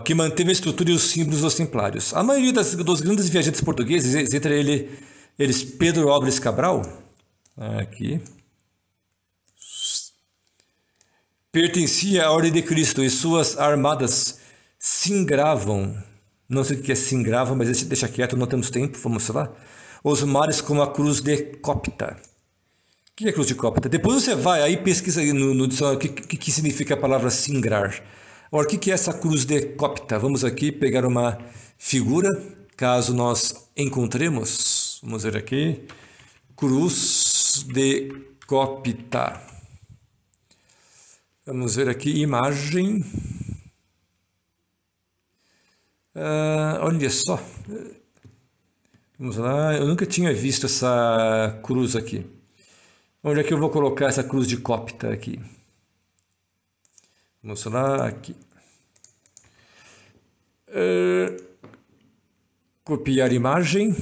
que manteve a estrutura e os símbolos dos templários. A maioria das, dos grandes viajantes portugueses, entre ele, eles Pedro Álvares Cabral, aqui, pertencia à Ordem de Cristo e suas armadas singravam, não sei o que é singravam, mas deixa quieto, não temos tempo, vamos lá, os mares como a cruz de Copta. O que é cruz de Copta? Depois você vai aí pesquisa no, no dicionário o que, que significa a palavra singrar. Ora, o que é essa cruz de Copta? Vamos aqui pegar uma figura, caso nós encontremos. Vamos ver aqui. Cruz de Copta. Vamos ver aqui, imagem. Ah, olha só. Vamos lá, eu nunca tinha visto essa cruz aqui. Onde é que eu vou colocar essa cruz de Copta aqui? mostrar aqui. É, copiar imagem.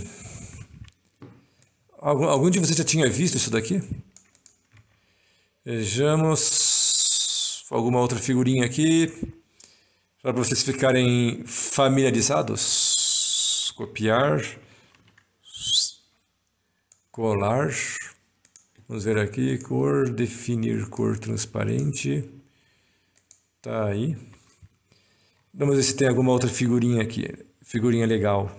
Algum, algum de vocês já tinha visto isso daqui? Vejamos alguma outra figurinha aqui. Para vocês ficarem familiarizados. Copiar. Colar. Vamos ver aqui, cor, definir cor transparente. Tá aí. Vamos ver se tem alguma outra figurinha aqui. Figurinha legal.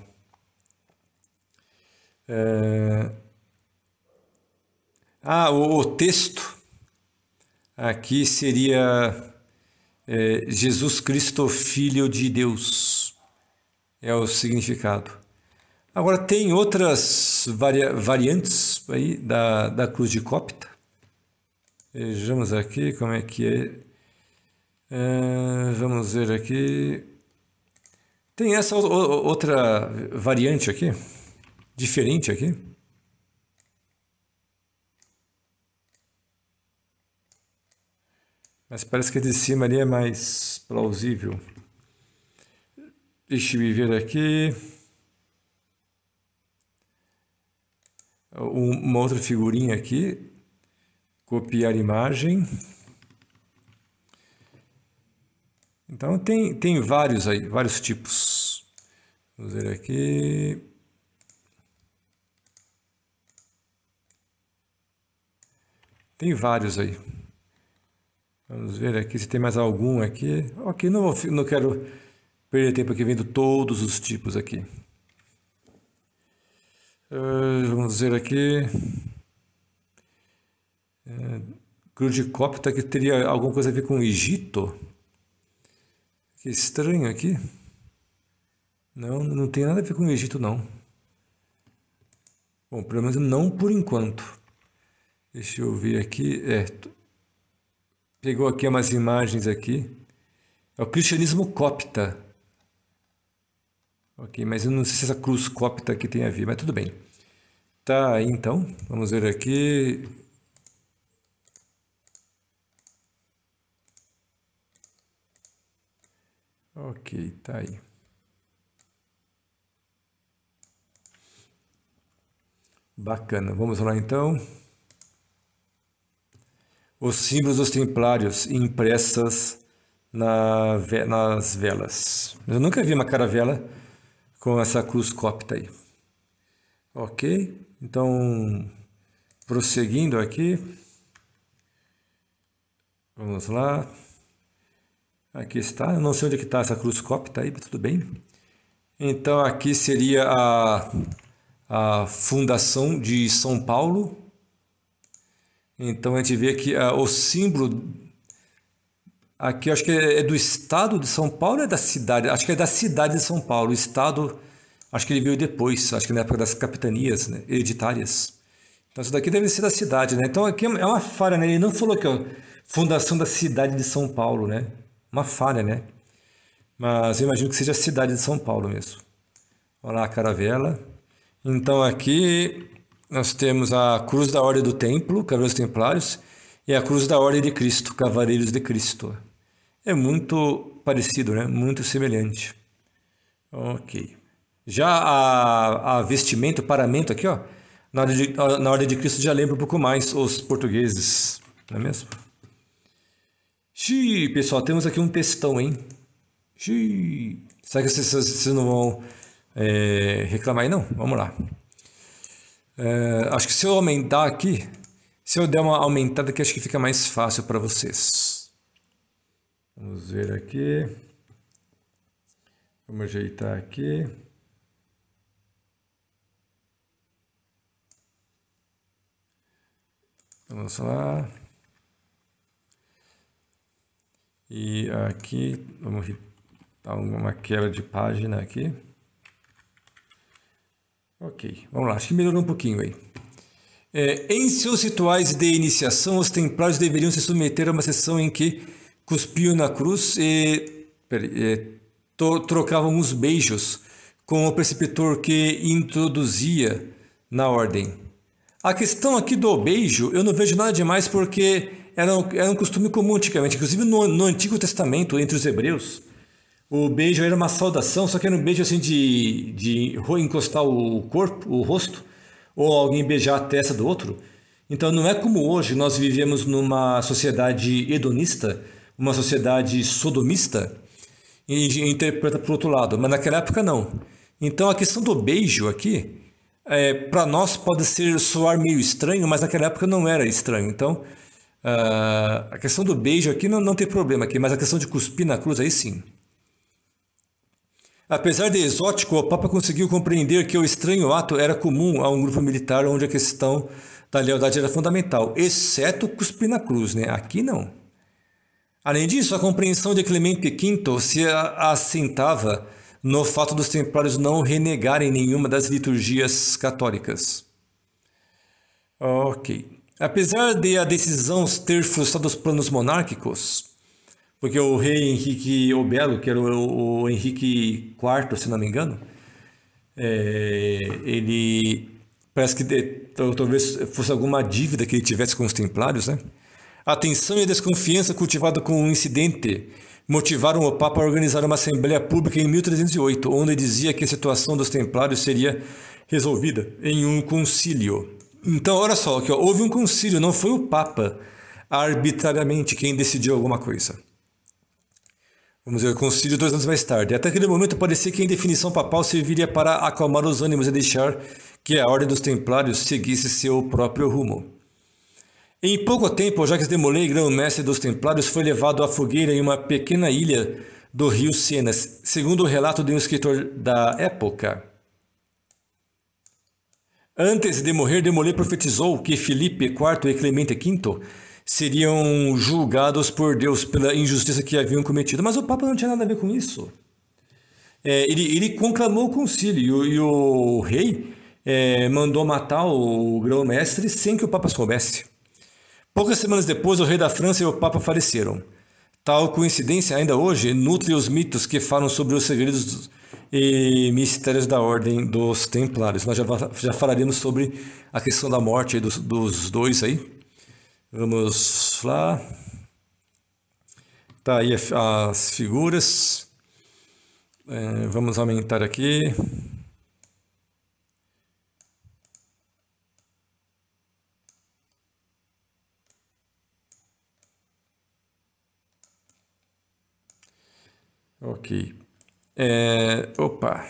É... Ah, o, o, texto aqui seria é, Jesus Cristo, Filho de Deus. É o significado. Agora, tem outras varia variantes aí da, da cruz de Cópita. Vejamos aqui como é que é. Eh, vamos ver aqui. Tem essa outra variante aqui, diferente aqui. Mas parece que de cima ali é mais plausível. Deixa eu ver aqui. Uma outra figurinha aqui. Copiar imagem. Então tem, tem vários aí, vários tipos. Vamos ver aqui. Tem vários aí. Vamos ver aqui se tem mais algum aqui. Ok, não, vou, não quero perder tempo aqui vendo todos os tipos aqui. Uh, vamos ver aqui. Uh, eh, Crudicópita tá que teria alguma coisa a ver com Egito. Que estranho aqui. Não, não tem nada a ver com o Egito, não. Bom, pelo menos não por enquanto. Deixa eu ver aqui. É, pegou aqui umas imagens aqui. É o cristianismo copta. Ok, mas eu não sei se essa cruz copta aqui tem a ver, mas tudo bem. Tá, então, vamos ver aqui. Ok, tá aí. Bacana, vamos lá então. Os símbolos dos templários impressas na nas velas. Eu nunca vi uma caravela com essa cruz copta aí. Ok, então prosseguindo aqui. Vamos lá. Aqui está. Eu não sei onde é está essa cruz cop, está aí, tudo bem. Então aqui seria a, a fundação de São Paulo. Então a gente vê que a, ah, o símbolo aqui acho que é, do estado de São Paulo ou é da cidade? Acho que é da cidade de São Paulo. O estado acho que ele veio depois, acho que na época das capitanias né, hereditárias. Então isso daqui deve ser da cidade, né? Então aqui é uma é falha, né? Ele não falou que é a fundação da cidade de São Paulo, né? uma falha, né? Mas eu imagino que seja a cidade de São Paulo mesmo. Olá, caravela. Então aqui nós temos a cruz da ordem do templo, cavaleiros templários, e a cruz da ordem de Cristo, cavaleiros de Cristo. É muito parecido, né? Muito semelhante. Ok. Já a, a vestimenta, o paramento aqui, ó, na ordem, de, na ordem de Cristo já lembra um pouco mais os portugueses, não é mesmo? Xiii, pessoal, temos aqui um textão, hein? Xiii. Será que vocês, vocês não vão é, reclamar aí, não? Vamos lá. É, acho que se eu aumentar aqui, se eu der uma aumentada aqui, acho que fica mais fácil para vocês. Vamos ver aqui. Vamos ajeitar aqui. Vamos lá. E aqui, vamos dar uma queda de página aqui. Ok, vamos lá, acho que melhorou um pouquinho aí. É, em seus rituais de iniciação, os templários deveriam se submeter a uma sessão em que cuspiam na cruz e é, to, trocavam os beijos com o preceptor que introduzia na ordem. A questão aqui do beijo, eu não vejo nada demais porque era um, era um costume comum antigamente. Inclusive no, no Antigo Testamento, entre os hebreus, o beijo era uma saudação, só que era um beijo assim de, de encostar o corpo, o rosto, ou alguém beijar a testa do outro. Então não é como hoje nós vivemos numa sociedade hedonista, uma sociedade sodomista, e interpreta por outro lado, mas naquela época não. Então a questão do beijo aqui, é, para nós pode ser soar meio estranho, mas naquela época não era estranho. Então Uh, a questão do beijo aqui não, não tem problema aqui, mas a questão de cuspir na cruz aí sim. Apesar de exótico, o Papa conseguiu compreender que o estranho ato era comum a um grupo militar onde a questão da lealdade era fundamental, exceto cuspir na cruz, né? Aqui não. Além disso, a compreensão de Clemente V se assentava no fato dos templários não renegarem nenhuma das liturgias católicas. Ok. Apesar de a decisão ter frustrado os planos monárquicos, porque o rei Henrique o Belo, que era o, Henrique IV, se não me engano, é, ele parece que talvez fosse alguma dívida que ele tivesse com os templários, né? A tensão e a desconfiança cultivada com o incidente motivaram o Papa a organizar uma assembleia pública em 1308, onde dizia que a situação dos templários seria resolvida em um concílio. Então, olha só, aqui, ó, houve um concílio, não foi o Papa arbitrariamente quem decidiu alguma coisa. Vamos ver, o concílio dois anos mais tarde. Até aquele momento parecia que a indefinição papal serviria para acalmar os ânimos e deixar que a Ordem dos Templários seguisse seu próprio rumo. Em pouco tempo, Jacques de Molay, grão-mestre dos Templários, foi levado à fogueira em uma pequena ilha do rio Senas, segundo o relato de um escritor da época. Antes de morrer, Demolay profetizou que Felipe IV e Clemente V seriam julgados por Deus pela injustiça que haviam cometido. Mas o Papa não tinha nada a ver com isso. É, ele, ele conclamou o concílio e o, e o rei é, mandou matar o grão-mestre sem que o Papa soubesse. Poucas semanas depois, o rei da França e o Papa faleceram. Tal coincidência ainda hoje nutre os mitos que falam sobre os segredos e Mistérios da Ordem dos Templários. Nós já, já falaremos sobre a questão da morte dos, dos dois aí. Vamos lá. Tá aí as figuras. É, vamos aumentar aqui. Ok. É, opa.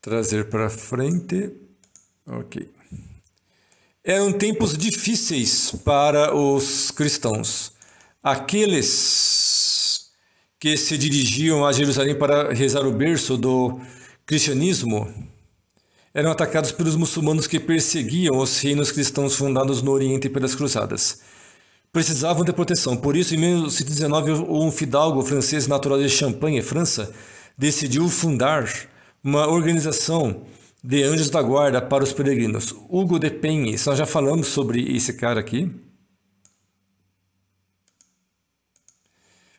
Trazer para frente. Ok. Eram tempos difíceis para os cristãos. Aqueles que se dirigiam a Jerusalém para rezar o berço do cristianismo eram atacados pelos muçulmanos que perseguiam os reinos cristãos fundados no Oriente pelas Cruzadas precisavam de proteção. Por isso, em 1919, um fidalgo francês natural de Champagne, França, decidiu fundar uma organização de anjos da guarda para os peregrinos. Hugo de Penhe, nós já falamos sobre esse cara aqui.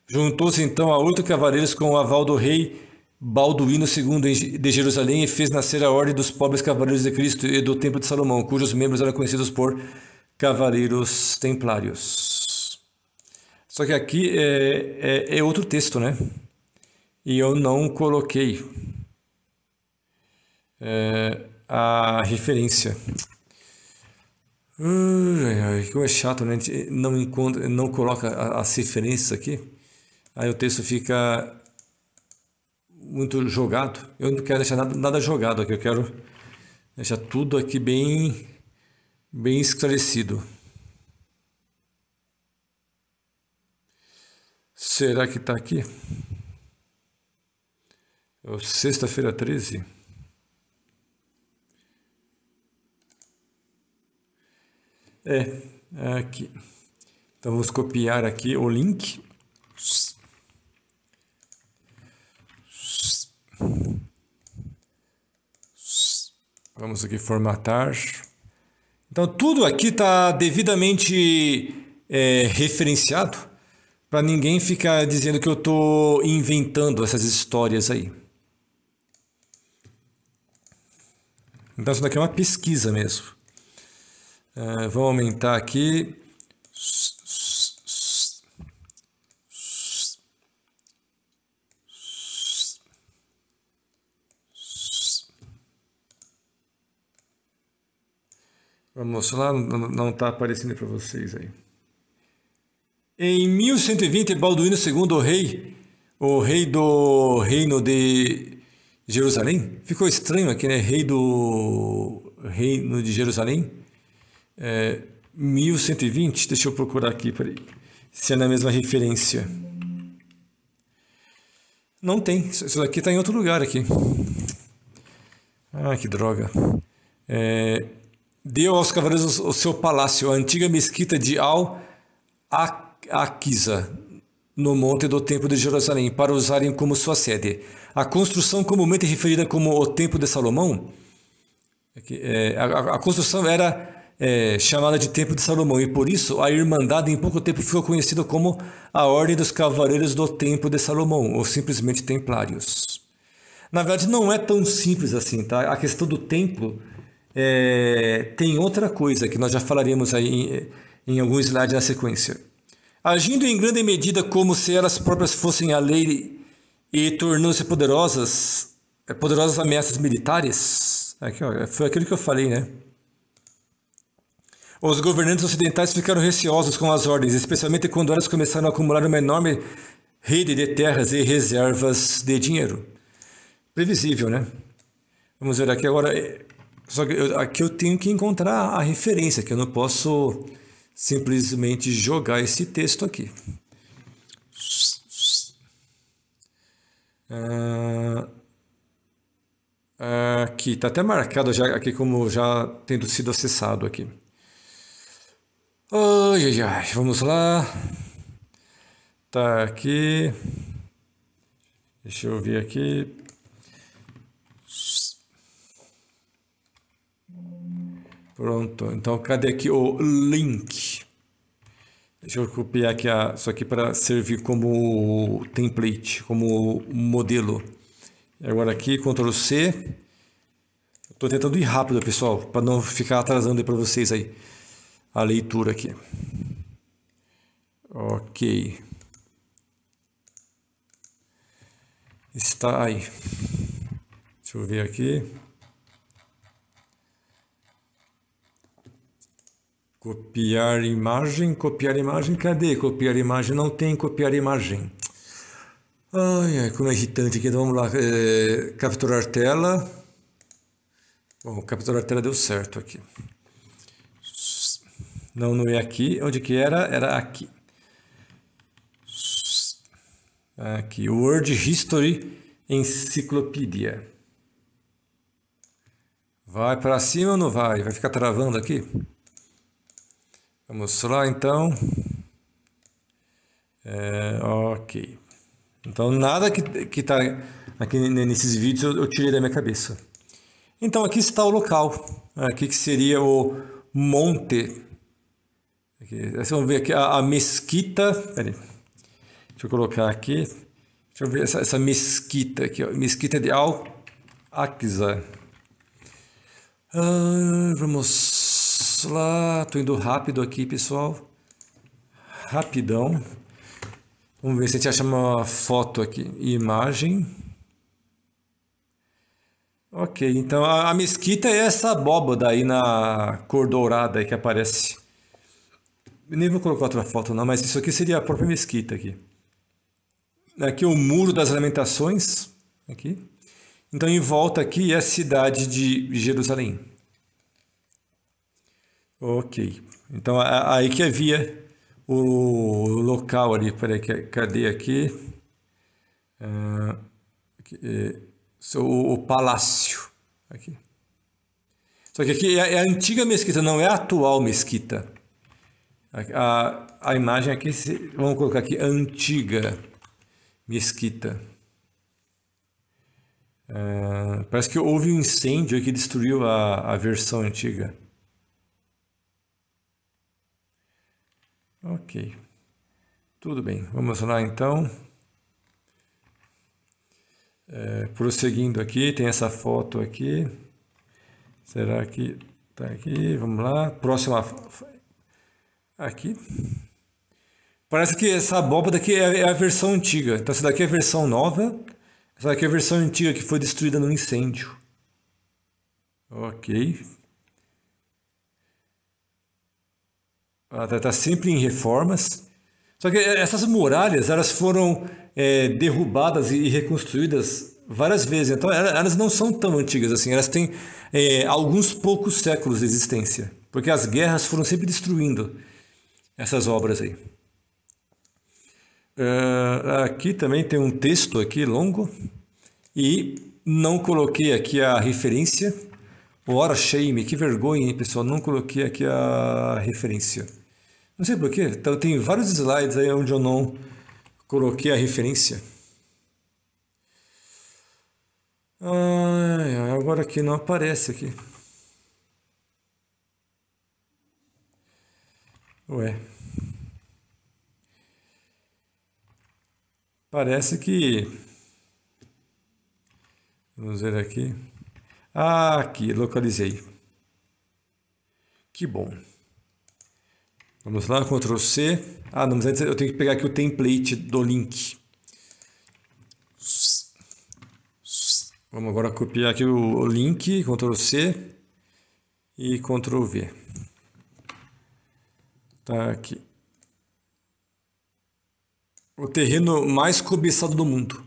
Juntou-se então a oito cavaleiros com o aval do rei Balduíno II de Jerusalém e fez nascer a Ordem dos Pobres Cavaleiros de Cristo e do Templo de Salomão, cujos membros eram conhecidos por Cavaleiros Templários. Só que aqui é, é, é outro texto, né? E eu não coloquei é, a referência. Uh, como é chato, né? A gente não, encontra, não coloca as referências aqui. Aí o texto fica muito jogado. Eu não quero deixar nada, nada jogado aqui. Eu quero deixar tudo aqui bem bem esclarecido. Será que está aqui? É Sexta-feira 13. É, aqui. Então vamos copiar aqui o link. Vamos aqui formatar. Então, tudo aqui está devidamente é, referenciado para ninguém ficar dizendo que eu estou inventando essas histórias aí. Então, isso daqui é uma pesquisa mesmo. É, vamos aumentar aqui. Vamos lá, não está aparecendo para vocês aí. Em 1120, Balduíno II, o rei, o rei do reino de Jerusalém, ficou estranho aqui, né? Rei do reino de Jerusalém, é, 1120, deixa eu procurar aqui, peraí, se é na mesma referência. Não tem. Isso daqui está em outro lugar aqui. Ah, que droga. É, deu aos cavaleiros o seu palácio, a antiga mesquita de Al-Aqiza, no monte do Templo de Jerusalém, para usarem como sua sede. A construção comumente referida como o Templo de Salomão, é é, a, a, construção era é, chamada de Templo de Salomão, e por isso a Irmandade em pouco tempo ficou conhecida como a Ordem dos Cavaleiros do Templo de Salomão, ou simplesmente Templários. Na verdade, não é tão simples assim, tá? A questão do templo é, tem outra coisa que nós já falaremos aí em, em alguns slides na sequência. Agindo em grande medida como se elas próprias fossem a lei e tornando-se poderosas, é, poderosas ameaças militares. Aqui, ó, foi aquilo que eu falei, né? Os governantes ocidentais ficaram receosos com as ordens, especialmente quando elas começaram a acumular uma enorme rede de terras e reservas de dinheiro. Previsível, né? Vamos ver aqui agora. Só que eu, aqui eu tenho que encontrar a referência, que eu não posso simplesmente jogar esse texto aqui. Ah, aqui, está até marcado já aqui como já tendo sido acessado aqui. Ai, ai, ai, vamos lá. Tá aqui. Deixa eu ver aqui. Pronto, então cadê aqui o link? Deixa eu copiar aqui a, isso aqui para servir como template, como modelo. Agora aqui, Ctrl C. Estou tentando ir rápido, pessoal, para não ficar atrasando para vocês aí a leitura aqui. Ok. Está aí. Deixa eu ver aqui. Copiar imagem, copiar imagem, cadê? Copiar imagem, não tem copiar imagem. Ai, ai, como é irritante aqui. Então vamos lá, é, capturar tela. Bom, capturar tela deu certo aqui. Não, não é aqui. Onde que era? Era aqui. Aqui, word History Enciclopedia. Vai para cima ou não vai? Vai ficar travando aqui? Vamos lá então. É, ok. Então nada que que está aqui nesses vídeos eu, tirei da minha cabeça. Então aqui está o local. Aqui que seria o Monte. Aqui, vamos ver aqui a, a mesquita. Peraí. Deixa eu colocar aqui. Deixa eu ver essa, essa mesquita aqui. Ó. Mesquita de Al-Aqsa. Ah, vamos Vamos lá, tô indo rápido aqui, pessoal. Rapidão. Vamos ver se a gente acha uma foto aqui. Imagem. Ok, então a, a mesquita é essa abóbada aí na cor dourada aí que aparece. nem vou colocar outra foto não, mas isso aqui seria a própria mesquita aqui. Aqui é o Muro das Lamentações. Aqui. Então em volta aqui é a cidade de Jerusalém. Ok. Então, aí que havia o local ali, peraí, cadê aqui? Uh, ah, aqui é, o, o palácio. Aqui. Só que aqui é, é a antiga mesquita, não é a atual mesquita. A, a, a imagem aqui, vamos colocar aqui, antiga mesquita. Uh, parece que houve um incêndio que destruiu a, a versão antiga. Ok. Tudo bem, vamos lá então. É, prosseguindo aqui, tem essa foto aqui. Será que está aqui? Vamos lá. Próxima. Aqui. Parece que essa abóbada daqui é, é a versão antiga. Então, essa daqui é a versão nova. Essa daqui é a versão antiga que foi destruída no incêndio. Ok. está tá sempre em reformas. Só que é, essas muralhas elas foram é, derrubadas e reconstruídas várias vezes. Então elas não são tão antigas assim. Elas têm é, alguns poucos séculos de existência, porque as guerras foram sempre destruindo essas obras aí. Uh, aqui também tem um texto aqui longo e não coloquei aqui a referência. Ora shame, que vergonha, hein, pessoal, não coloquei aqui a referência. Não sei porquê, então, tem vários slides aí onde eu não coloquei a referência. Ai, agora aqui não aparece aqui. Ué. Parece que. Vamos ver aqui. Ah, aqui, localizei. Que bom. Vamos lá, Ctrl C. Ah, não, mas antes eu tenho que pegar aqui o template do link. Vamos agora copiar aqui o link, Ctrl C e Ctrl V. Tá aqui. O terreno mais cobiçado do mundo.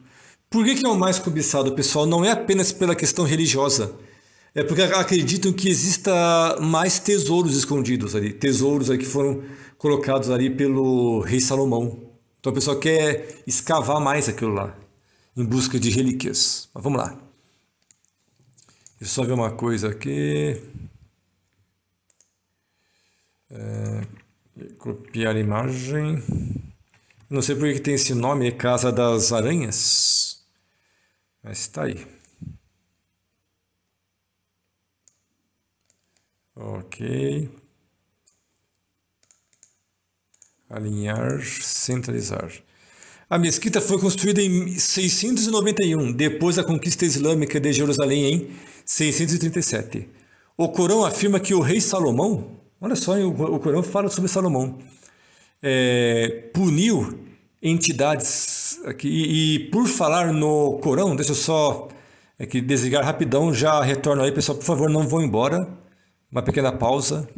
Por que, que é o mais cobiçado, pessoal? Não é apenas pela questão religiosa é porque acreditam que exista mais tesouros escondidos ali, tesouros aí que foram colocados ali pelo rei Salomão. Então a pessoa quer escavar mais aquilo lá, em busca de relíquias. Mas vamos lá. Deixa eu só ver uma coisa aqui. É, copiar a imagem. Não sei porque que tem esse nome, Casa das Aranhas. Mas está aí. Ok. Alinhar, centralizar. A mesquita foi construída em 691, depois da conquista islâmica de Jerusalém em 637. O Corão afirma que o rei Salomão, olha só, o Corão fala sobre Salomão, é, puniu entidades aqui, e, e, por falar no Corão, deixa eu só é que desligar rapidão, já retorno aí, pessoal, por favor, não vão embora uma pequena pausa.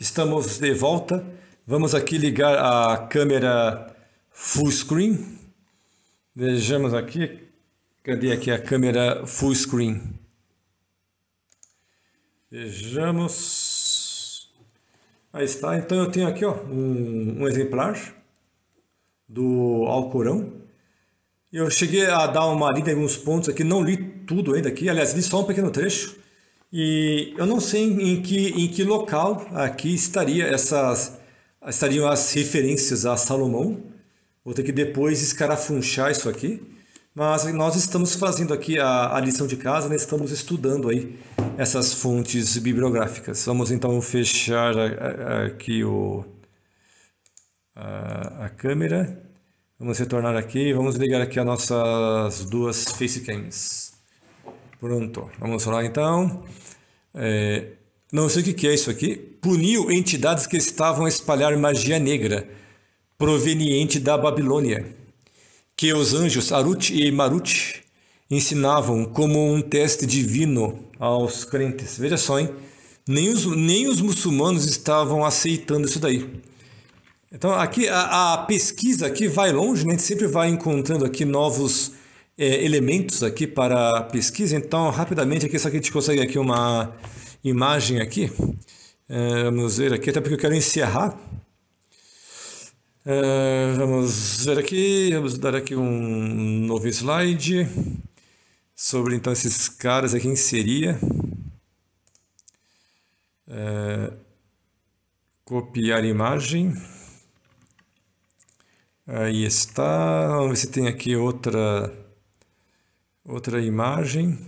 Estamos de volta. Vamos aqui ligar a câmera full screen. Vejamos aqui. Cadê aqui a câmera full screen? Vejamos. Aí está. Então eu tenho aqui ó, um, um exemplar do Alcorão. Eu cheguei a dar uma lida em alguns pontos aqui, não li tudo ainda aqui, aliás, li só um pequeno trecho. E eu não sei em que, em que local aqui estaria essas estariam as referências a Salomão. Vou ter que depois escarafunchar isso aqui. Mas nós estamos fazendo aqui a, a lição de casa, né? estamos estudando aí essas fontes bibliográficas. Vamos então fechar aqui o, a, a câmera. Vamos retornar aqui, vamos ligar aqui as nossas duas facecams. Pronto, vamos lá então. É, não sei o que é isso aqui. Puniu entidades que estavam a espalhar magia negra, proveniente da Babilônia, que os anjos Arut e Marut ensinavam como um teste divino aos crentes. Veja só, hein? Nem os, nem os muçulmanos estavam aceitando isso daí. Então, aqui a, a pesquisa aqui vai longe, né? a gente sempre vai encontrando aqui novos é, elementos aqui para a pesquisa. Então, rapidamente aqui, só que a gente consegue aqui uma imagem aqui. É, vamos ver aqui, até porque eu quero encerrar. É, vamos ver aqui, vamos dar aqui um novo slide sobre então esses caras aqui em Seria. É, copiar imagem. Aí está. Vamos ver se tem aqui outra outra imagem.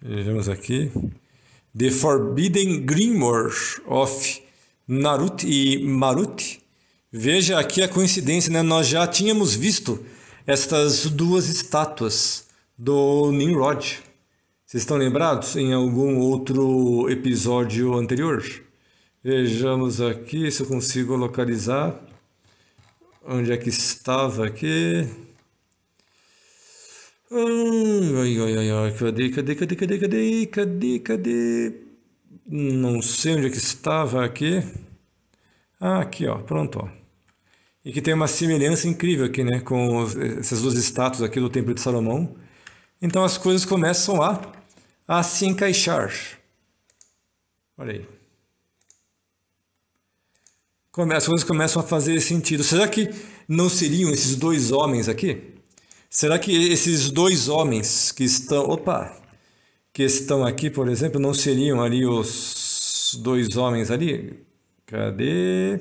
Vejamos aqui. The Forbidden Grimoire of Naruto e Maruti Veja aqui a coincidência, né? Nós já tínhamos visto estas duas estátuas do Nimrod. Vocês estão lembrados em algum outro episódio anterior? Vejamos aqui se eu consigo localizar onde é que estava aqui. Hum, ai, ai, ai, ai, cadê, cadê, cadê, cadê, cadê, cadê, cadê? Não sei onde é que estava aqui. Ah, aqui, ó, pronto, ó e que tem uma semelhança incrível aqui, né, com os, essas duas estátuas aqui do Templo de Salomão. Então as coisas começam a, a se encaixar. Olha aí. As coisas começam a fazer sentido. Será que não seriam esses dois homens aqui? Será que esses dois homens que estão, opa, que estão aqui, por exemplo, não seriam ali os dois homens ali? Cadê?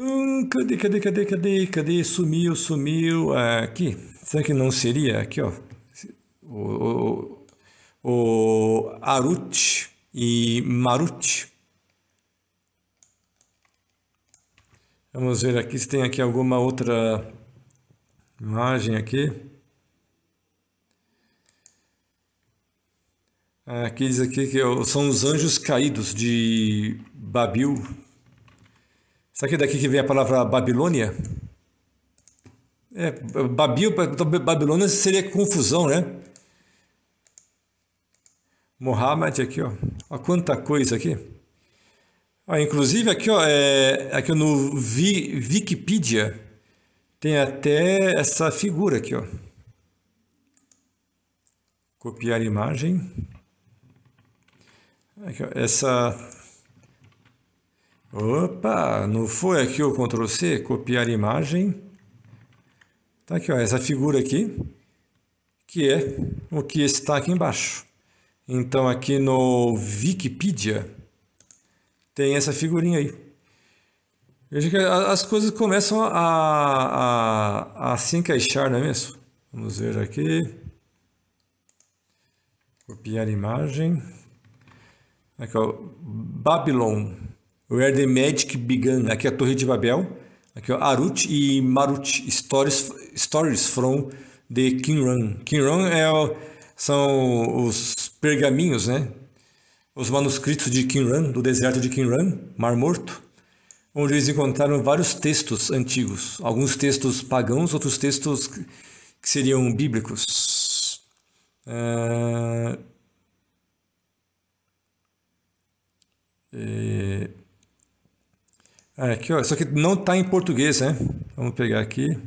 Hum, cadê, cadê, cadê, cadê, cadê? Sumiu, sumiu. Ah, aqui. Será que não seria? Aqui, ó. O, o, o Arut e Marut. Vamos ver aqui se tem aqui alguma outra imagem aqui. Aqui diz aqui que são os anjos caídos de Babil, Sabe daqui que vem a palavra Babilônia? É, Babil, Babilônia seria confusão, né? Muhammad aqui, ó. Olha quanta coisa aqui. inclusive aqui, ó, é, aqui no Vi, Wikipedia tem até essa figura aqui, ó. Copiar imagem. Aqui, ó, essa Opa, não foi é aqui o Ctrl C, copiar imagem. Tá aqui, ó, essa figura aqui, que é o que está aqui embaixo. Então aqui no Wikipedia tem essa figurinha aí. Veja que as coisas começam a, a, a se encaixar, não é mesmo? Vamos ver aqui. Copiar imagem. Aqui, ó, Babylon. Where the Magic Began. Aqui é a Torre de Babel. Aqui é Arut e Marut. Stories, stories from the Qumran. Qumran é, são os pergaminhos, né? Os manuscritos de Qumran, do deserto de Qumran, Mar Morto, onde eles encontraram vários textos antigos. Alguns textos pagãos, outros textos que seriam bíblicos. Uh... É... É, aqui, ó, só que não está em português, né? Vamos pegar aqui.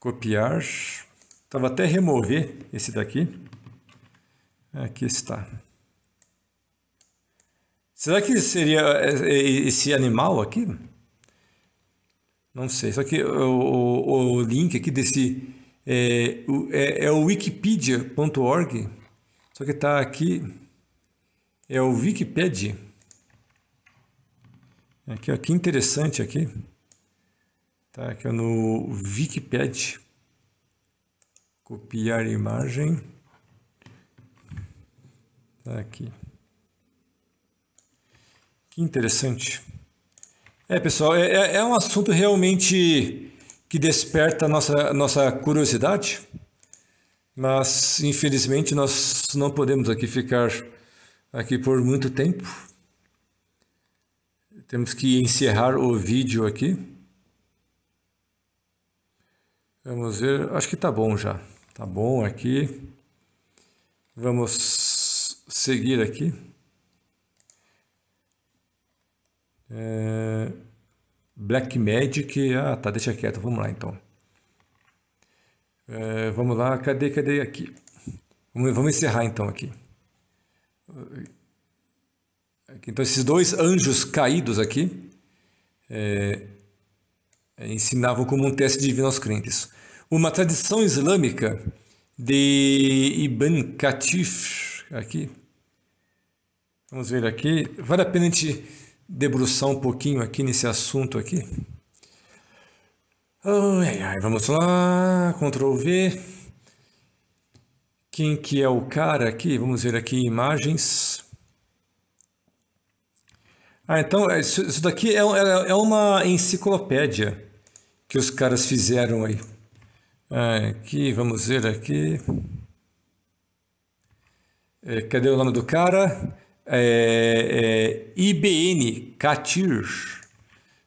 Copiar. Tava até remover esse daqui. Aqui está. Será que seria é, é, esse animal aqui? Não sei. Só que o, o, o link aqui desse é, é, é o wikipedia.org. Só que está aqui. É o Wikipedia. Aqui, ó, que interessante aqui. Tá aqui no Wikipedia. Copiar imagem. Tá aqui. Que interessante. É, pessoal, é, é, é um assunto realmente que desperta a nossa, nossa curiosidade, mas infelizmente nós não podemos aqui ficar aqui por muito tempo. Temos que encerrar o vídeo aqui. Vamos ver, acho que tá bom já. Tá bom aqui. Vamos seguir aqui. É... Magic, ah tá, deixa quieto, vamos lá então. É, vamos lá, cadê, cadê aqui? Vamos, vamos encerrar então aqui. Então, esses dois anjos caídos aqui é, é, ensinavam como um teste divino aos crentes. Uma tradição islâmica de Ibn Katif, aqui, vamos ver aqui, vale a pena a gente debruçar um pouquinho aqui nesse assunto aqui. Ai, ai, vamos lá, Ctrl V. Quem que é o cara aqui? Vamos ver aqui imagens. Ah, então é, isso daqui é, é, é uma enciclopédia que os caras fizeram aí. Ah, aqui, vamos ver aqui. É, cadê o nome do cara? É, é, IBN Katir.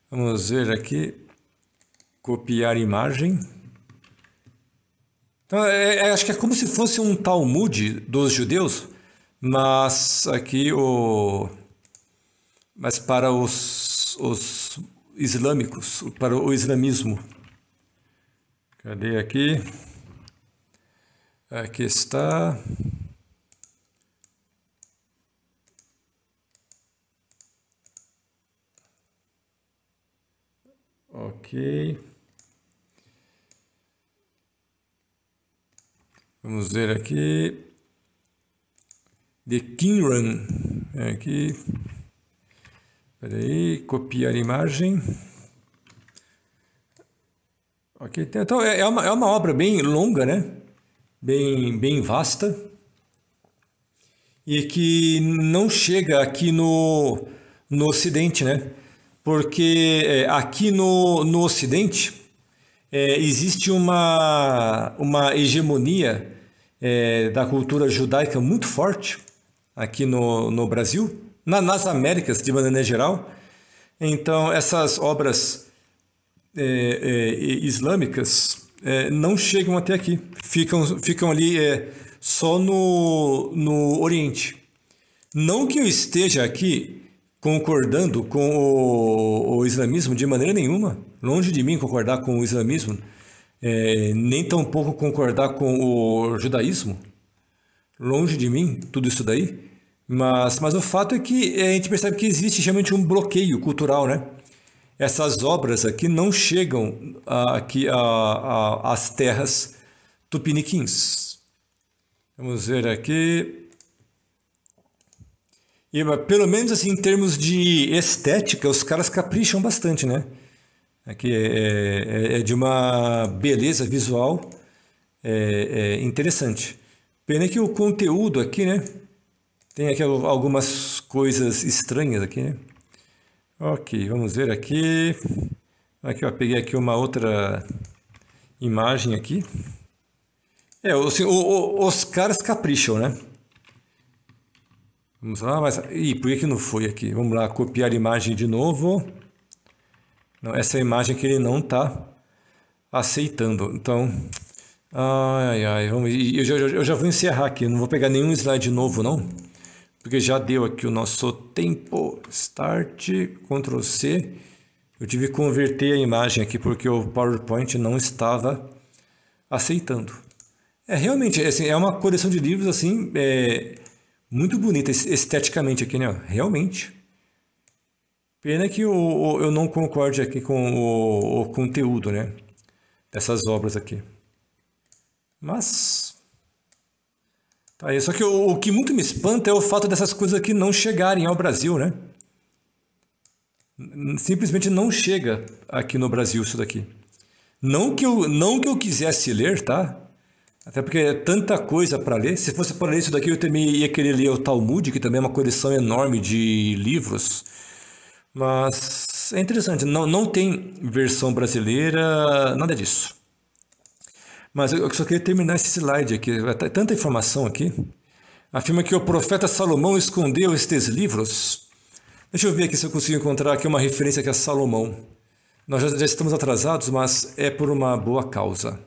Vamos ver aqui. Copiar imagem. Então, é, acho que é como se fosse um Talmud dos judeus, mas aqui o. Oh, mas para os, os islâmicos, para o islamismo. Cadê aqui? Aqui está. Ok. Vamos ver aqui. De Kinran. Aqui. Espera aí, copiar imagem. Ok, então é, é uma, é uma obra bem longa, né? Bem, bem vasta. E que não chega aqui no, no Ocidente, né? Porque é, aqui no, no Ocidente é, existe uma, uma hegemonia é, da cultura judaica muito forte aqui no, no Brasil na, nas Américas, de maneira geral. Então, essas obras é, é, islâmicas é, não chegam até aqui, ficam, ficam ali só no, no Oriente. Não que eu esteja aqui concordando com o, o, islamismo de maneira nenhuma, longe de mim concordar com o islamismo, nem tampouco concordar com o judaísmo, longe de mim tudo isso daí. Mas, mas o fato é que eh, a gente percebe que existe realmente um bloqueio cultural, né? Essas obras aqui não chegam ah, aqui às terras tupiniquins. Vamos ver aqui. E, pelo menos assim, em termos de estética, os caras capricham bastante, né? Aqui é, é, é, é de uma beleza visual é, é, interessante. Pena que o conteúdo aqui, né? Tem aqui algumas coisas estranhas aqui, né? Ok, vamos ver aqui. Aqui, ó, peguei aqui uma outra imagem aqui. É, assim, o, o, os caras capricham, né? Vamos lá, mas... Ih, por que, que não foi aqui? Vamos lá, copiar a imagem de novo. Não, essa é imagem que ele não está aceitando. Então, ai, ai, vamos... Eu já, eu já vou encerrar aqui, não vou pegar nenhum slide novo, Não porque já deu aqui o nosso tempo, start, ctrl C, eu tive que converter a imagem aqui porque o PowerPoint não estava aceitando. É realmente, assim, é uma coleção de livros assim, é, muito bonita esteticamente aqui, né? Realmente. Pena que eu, eu não concorde aqui com o, o conteúdo, né? Dessas obras aqui. Mas Tá aí. Só que o, o que muito me espanta é o fato dessas coisas aqui não chegarem ao Brasil, né? Simplesmente não chega aqui no Brasil isso daqui. Não que eu, não que eu quisesse ler, tá? Até porque é tanta coisa para ler. Se fosse para ler isso daqui, eu também ia querer ler o Talmud, que também é uma coleção enorme de livros. Mas é interessante, não, não tem versão brasileira, nada disso. Mas eu só queria terminar esse slide aqui, tanta informação aqui. Afirma que o profeta Salomão escondeu estes livros. Deixa eu ver aqui se eu consigo encontrar aqui uma referência que é Salomão. Nós já, já estamos atrasados, mas é por uma boa causa.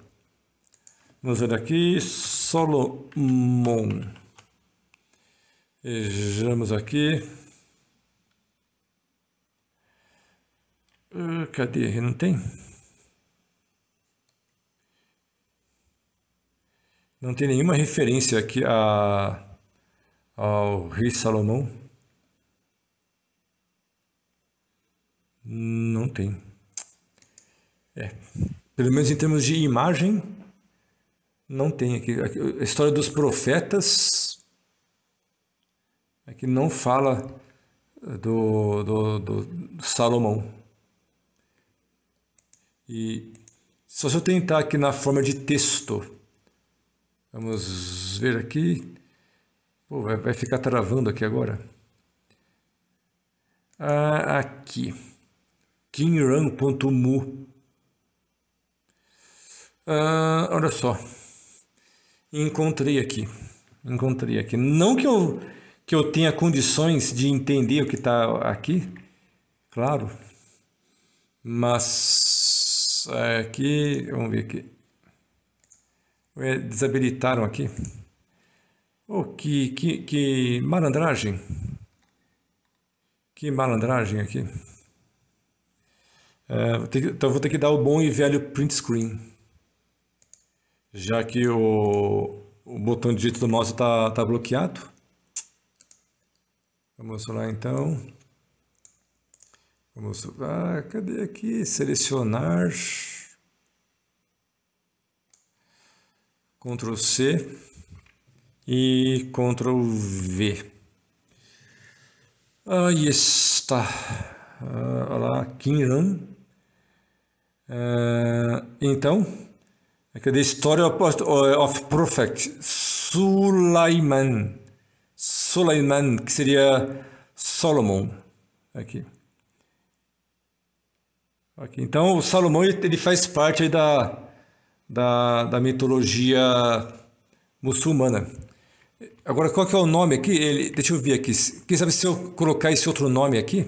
Vamos ver aqui, Salomão. Vejamos aqui. Eh, cadê? Não tem? Não tem nenhuma referência aqui a, ao rei Salomão? Não tem. É. Pelo menos em termos de imagem, não tem aqui. A história dos profetas é que não fala do, do, do Salomão. E só se eu tentar aqui na forma de texto. Vamos ver aqui. Pô, vai, ficar travando aqui agora. Ah, aqui. Kinran.mu. Ah, olha só. Encontrei aqui. Encontrei aqui. Não que eu, que eu tenha condições de entender o que está aqui, claro. Mas é, aqui, vamos ver aqui. É, desabilitaram aqui. Oh, que, que, que malandragem. Que malandragem aqui. É, vou que, então vou ter que dar o bom e velho print screen. Já que o, o botão direito do mouse está tá bloqueado. Vamos lá então. Vamos lá, ah, cadê aqui? Selecionar. Ctrl C e Ctrl V. Aí está. Uh, lá, Kinran. Uh, então, cadê é Story of, of Prophet? Sulaiman. Sulaiman, que seria Solomon. Aqui. Aqui. Então, o Salomão ele faz parte da da, da mitologia muçulmana. Agora, qual que é o nome aqui? Ele, deixa eu ver aqui. Quem sabe se eu colocar esse outro nome aqui?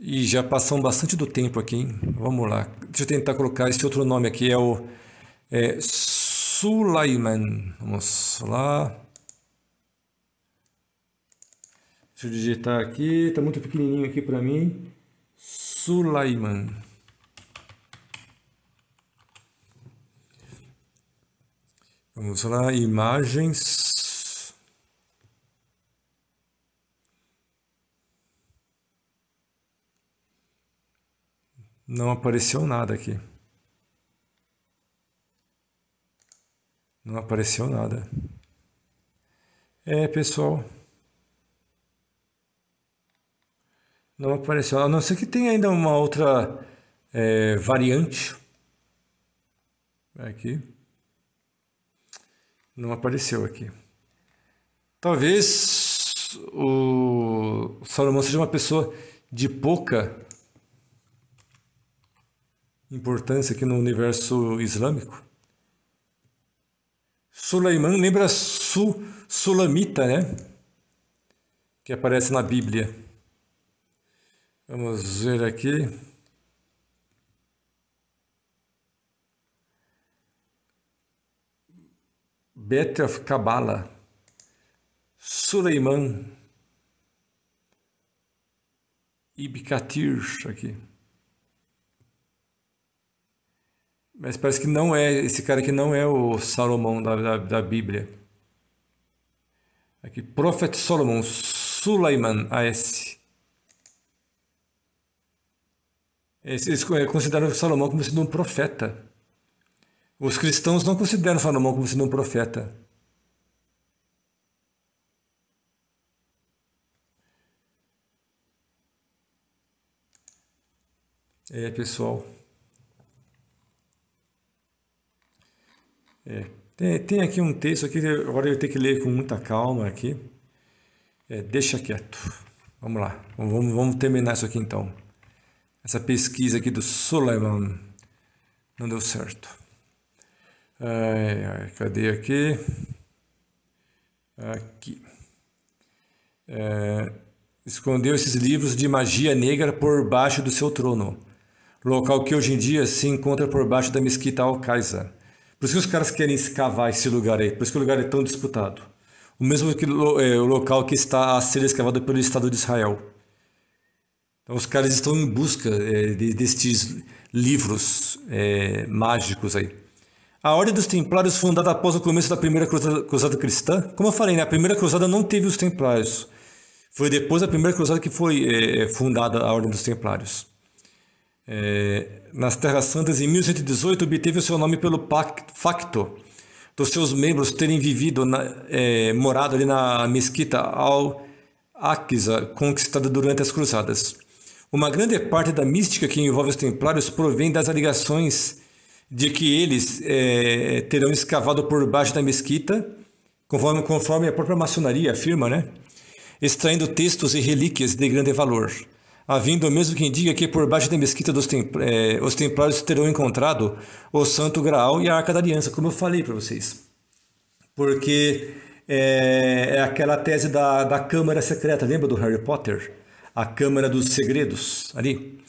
E já passamos bastante do tempo aqui, hein? Vamos lá. Deixa eu tentar colocar esse outro nome aqui. É o é, Sulaiman. Vamos lá. Deixa eu digitar aqui. Está muito pequenininho aqui para mim. Sulaiman. Vamos lá, imagens. Não apareceu nada aqui. Não apareceu nada. É, pessoal. Não apareceu. A não ser que tenha ainda uma outra é, variante. Aqui. Não apareceu aqui. Talvez o Salomão seja uma pessoa de pouca importância aqui no universo islâmico. Suleiman lembra Su, Sulamita, né? Que aparece na Bíblia. Vamos ver aqui. of Kabbalah, Suleiman, Ibkatir aqui. Mas parece que não é, esse cara aqui não é o Salomão da, da, da Bíblia. Aqui, Profeta Solomon, Suleiman A.S. Eles é consideram Salomão como sendo um profeta. Os cristãos não consideram Salomão como sendo um profeta. É, pessoal. É, tem, tem, aqui um texto aqui, agora eu tenho que ler com muita calma aqui. É, deixa quieto. Vamos lá, vamos, vamos terminar isso aqui então. Essa pesquisa aqui do Suleiman não deu certo. Ai, ai, cadê aqui? Aqui. É, escondeu esses livros de magia negra por baixo do seu trono, local que hoje em dia se encontra por baixo da mesquita al kaiza Por isso que os caras querem escavar esse lugar aí, por isso que o lugar é tão disputado. O mesmo que é, o local que está a ser escavado pelo Estado de Israel. Então, os caras estão em busca é, de, destes livros é, mágicos aí. A Ordem dos Templários, fundada após o começo da Primeira cruzada, cruzada, Cristã, como eu falei, né, a Primeira Cruzada não teve os Templários. Foi depois da Primeira Cruzada que foi é, fundada a Ordem dos Templários. É, nas Terras Santas, em 1118, obteve o seu nome pelo facto dos seus membros terem vivido, na, é, morado ali na mesquita Al-Aqsa, conquistada durante as Cruzadas. Uma grande parte da mística que envolve os Templários provém das alegações de que eles é, terão escavado por baixo da mesquita, conforme, conforme a própria maçonaria afirma, né? extraindo textos e relíquias de grande valor. Havendo mesmo quem diga que por baixo da mesquita dos templ eh, os templários terão encontrado o Santo Graal e a Arca da Aliança, como eu falei para vocês. Porque é, é, aquela tese da, da Câmara Secreta, lembra do Harry Potter? A Câmara dos Segredos, ali.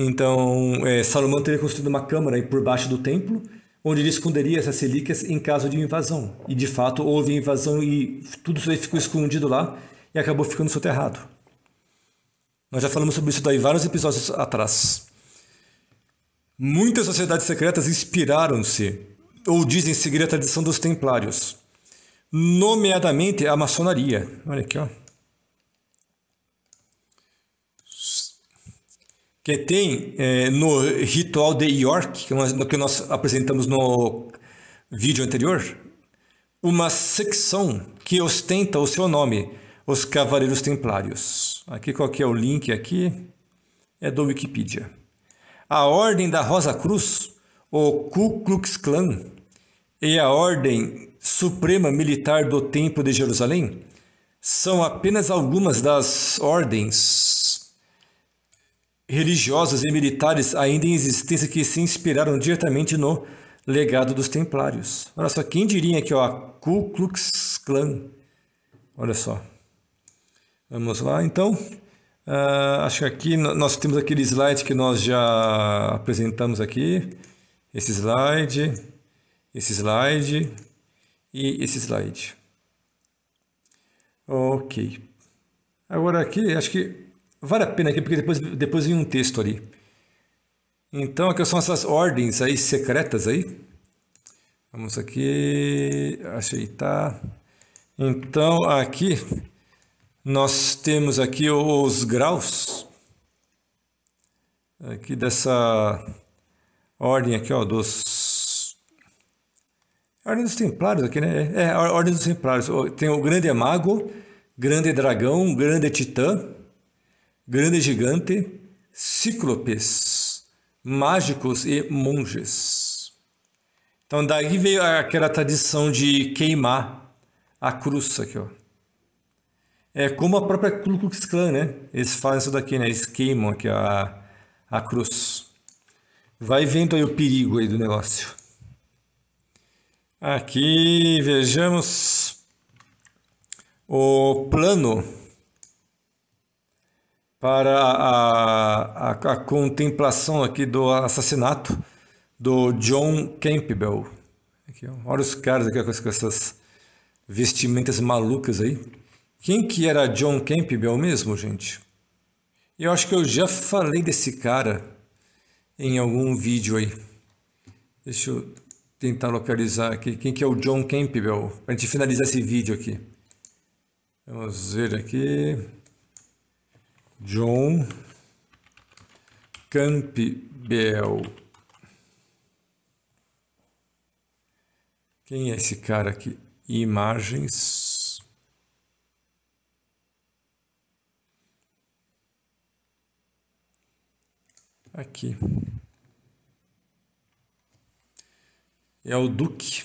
Então, é, Salomão teria construído uma câmara por baixo do templo, onde ele esconderia essas relíquias em caso de invasão. E de fato houve invasão e tudo isso aí ficou escondido lá e acabou ficando soterrado. Nós já falamos sobre isso daí vários episódios atrás. Muitas sociedades secretas inspiraram-se ou dizem seguir a tradição dos templários, nomeadamente a maçonaria. Olha aqui, ó. que tem é, no ritual de York, que nós, que nós apresentamos no vídeo anterior, uma secção que ostenta o seu nome, os Cavaleiros Templários. Aqui qual que é o link aqui? É do Wikipedia. A Ordem da Rosa Cruz, o Ku Klux Klan e a Ordem Suprema Militar do Templo de Jerusalém são apenas algumas das ordens religiosas e militares ainda em existência que se inspiraram diretamente no legado dos templários. Olha só, quem diria aqui, ó, Ku Klux Klan. Olha só. Vamos lá, então. Uh, acho que aqui nós temos aquele slide que nós já apresentamos aqui. Esse slide, esse slide e esse slide. Ok. Agora aqui, acho que Vale a pena aqui, porque depois, depois vem um texto ali. Então, aqui são essas ordens aí secretas aí. Vamos aqui ajeitar. Então, aqui nós temos aqui os graus aqui dessa ordem aqui, ó, dos Ordem dos Templários aqui, né? É, é Ordem dos Templários. Tem o Grande Mago, Grande Dragão, Grande Titã, grande gigante, cíclopes, mágicos e monges. Então daí veio aquela tradição de queimar a cruz aqui, ó. É como a própria Ku Klux Klan, né? Eles fazem isso daqui, né? Eles queimam aqui a, a cruz. Vai vendo aí o perigo aí do negócio. Aqui vejamos o plano para a, a, a contemplação aqui do assassinato do John Campbell. Aqui, olha os caras aqui com essas vestimentas malucas aí. Quem que era John Campbell mesmo, gente? Eu acho que eu já falei desse cara em algum vídeo aí. Deixa eu tentar localizar aqui. Quem que é o John Campbell? Para a gente finalizar esse vídeo aqui. Vamos ver aqui. John Campbell. Quem é esse cara aqui? Imagens. Aqui. É o Duque.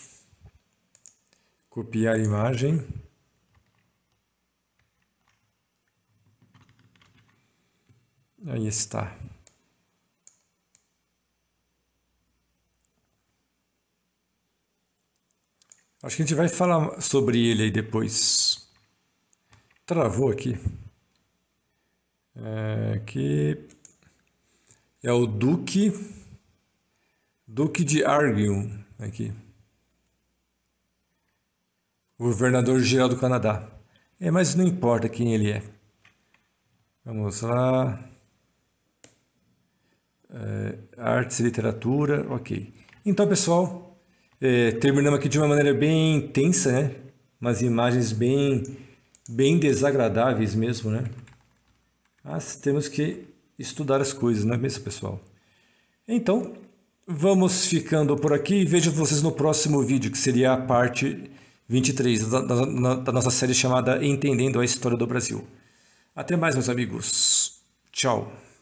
Copiar imagem. Aí está. Acho que a gente vai falar sobre ele aí depois. Travou aqui. É, que é o Duque, Duque de Argyll, aqui. Governador-geral do Canadá. É, mas não importa quem ele é. Vamos lá. Eh, artes e literatura, ok. Então, pessoal, é, terminamos aqui de uma maneira bem intensa, né? Umas imagens bem, bem desagradáveis mesmo, né? Mas temos que estudar as coisas, não é mesmo, pessoal? Então, vamos ficando por aqui e vejo vocês no próximo vídeo, que seria a parte 23 da, da, da nossa série chamada Entendendo a História do Brasil. Até mais, meus amigos. Tchau.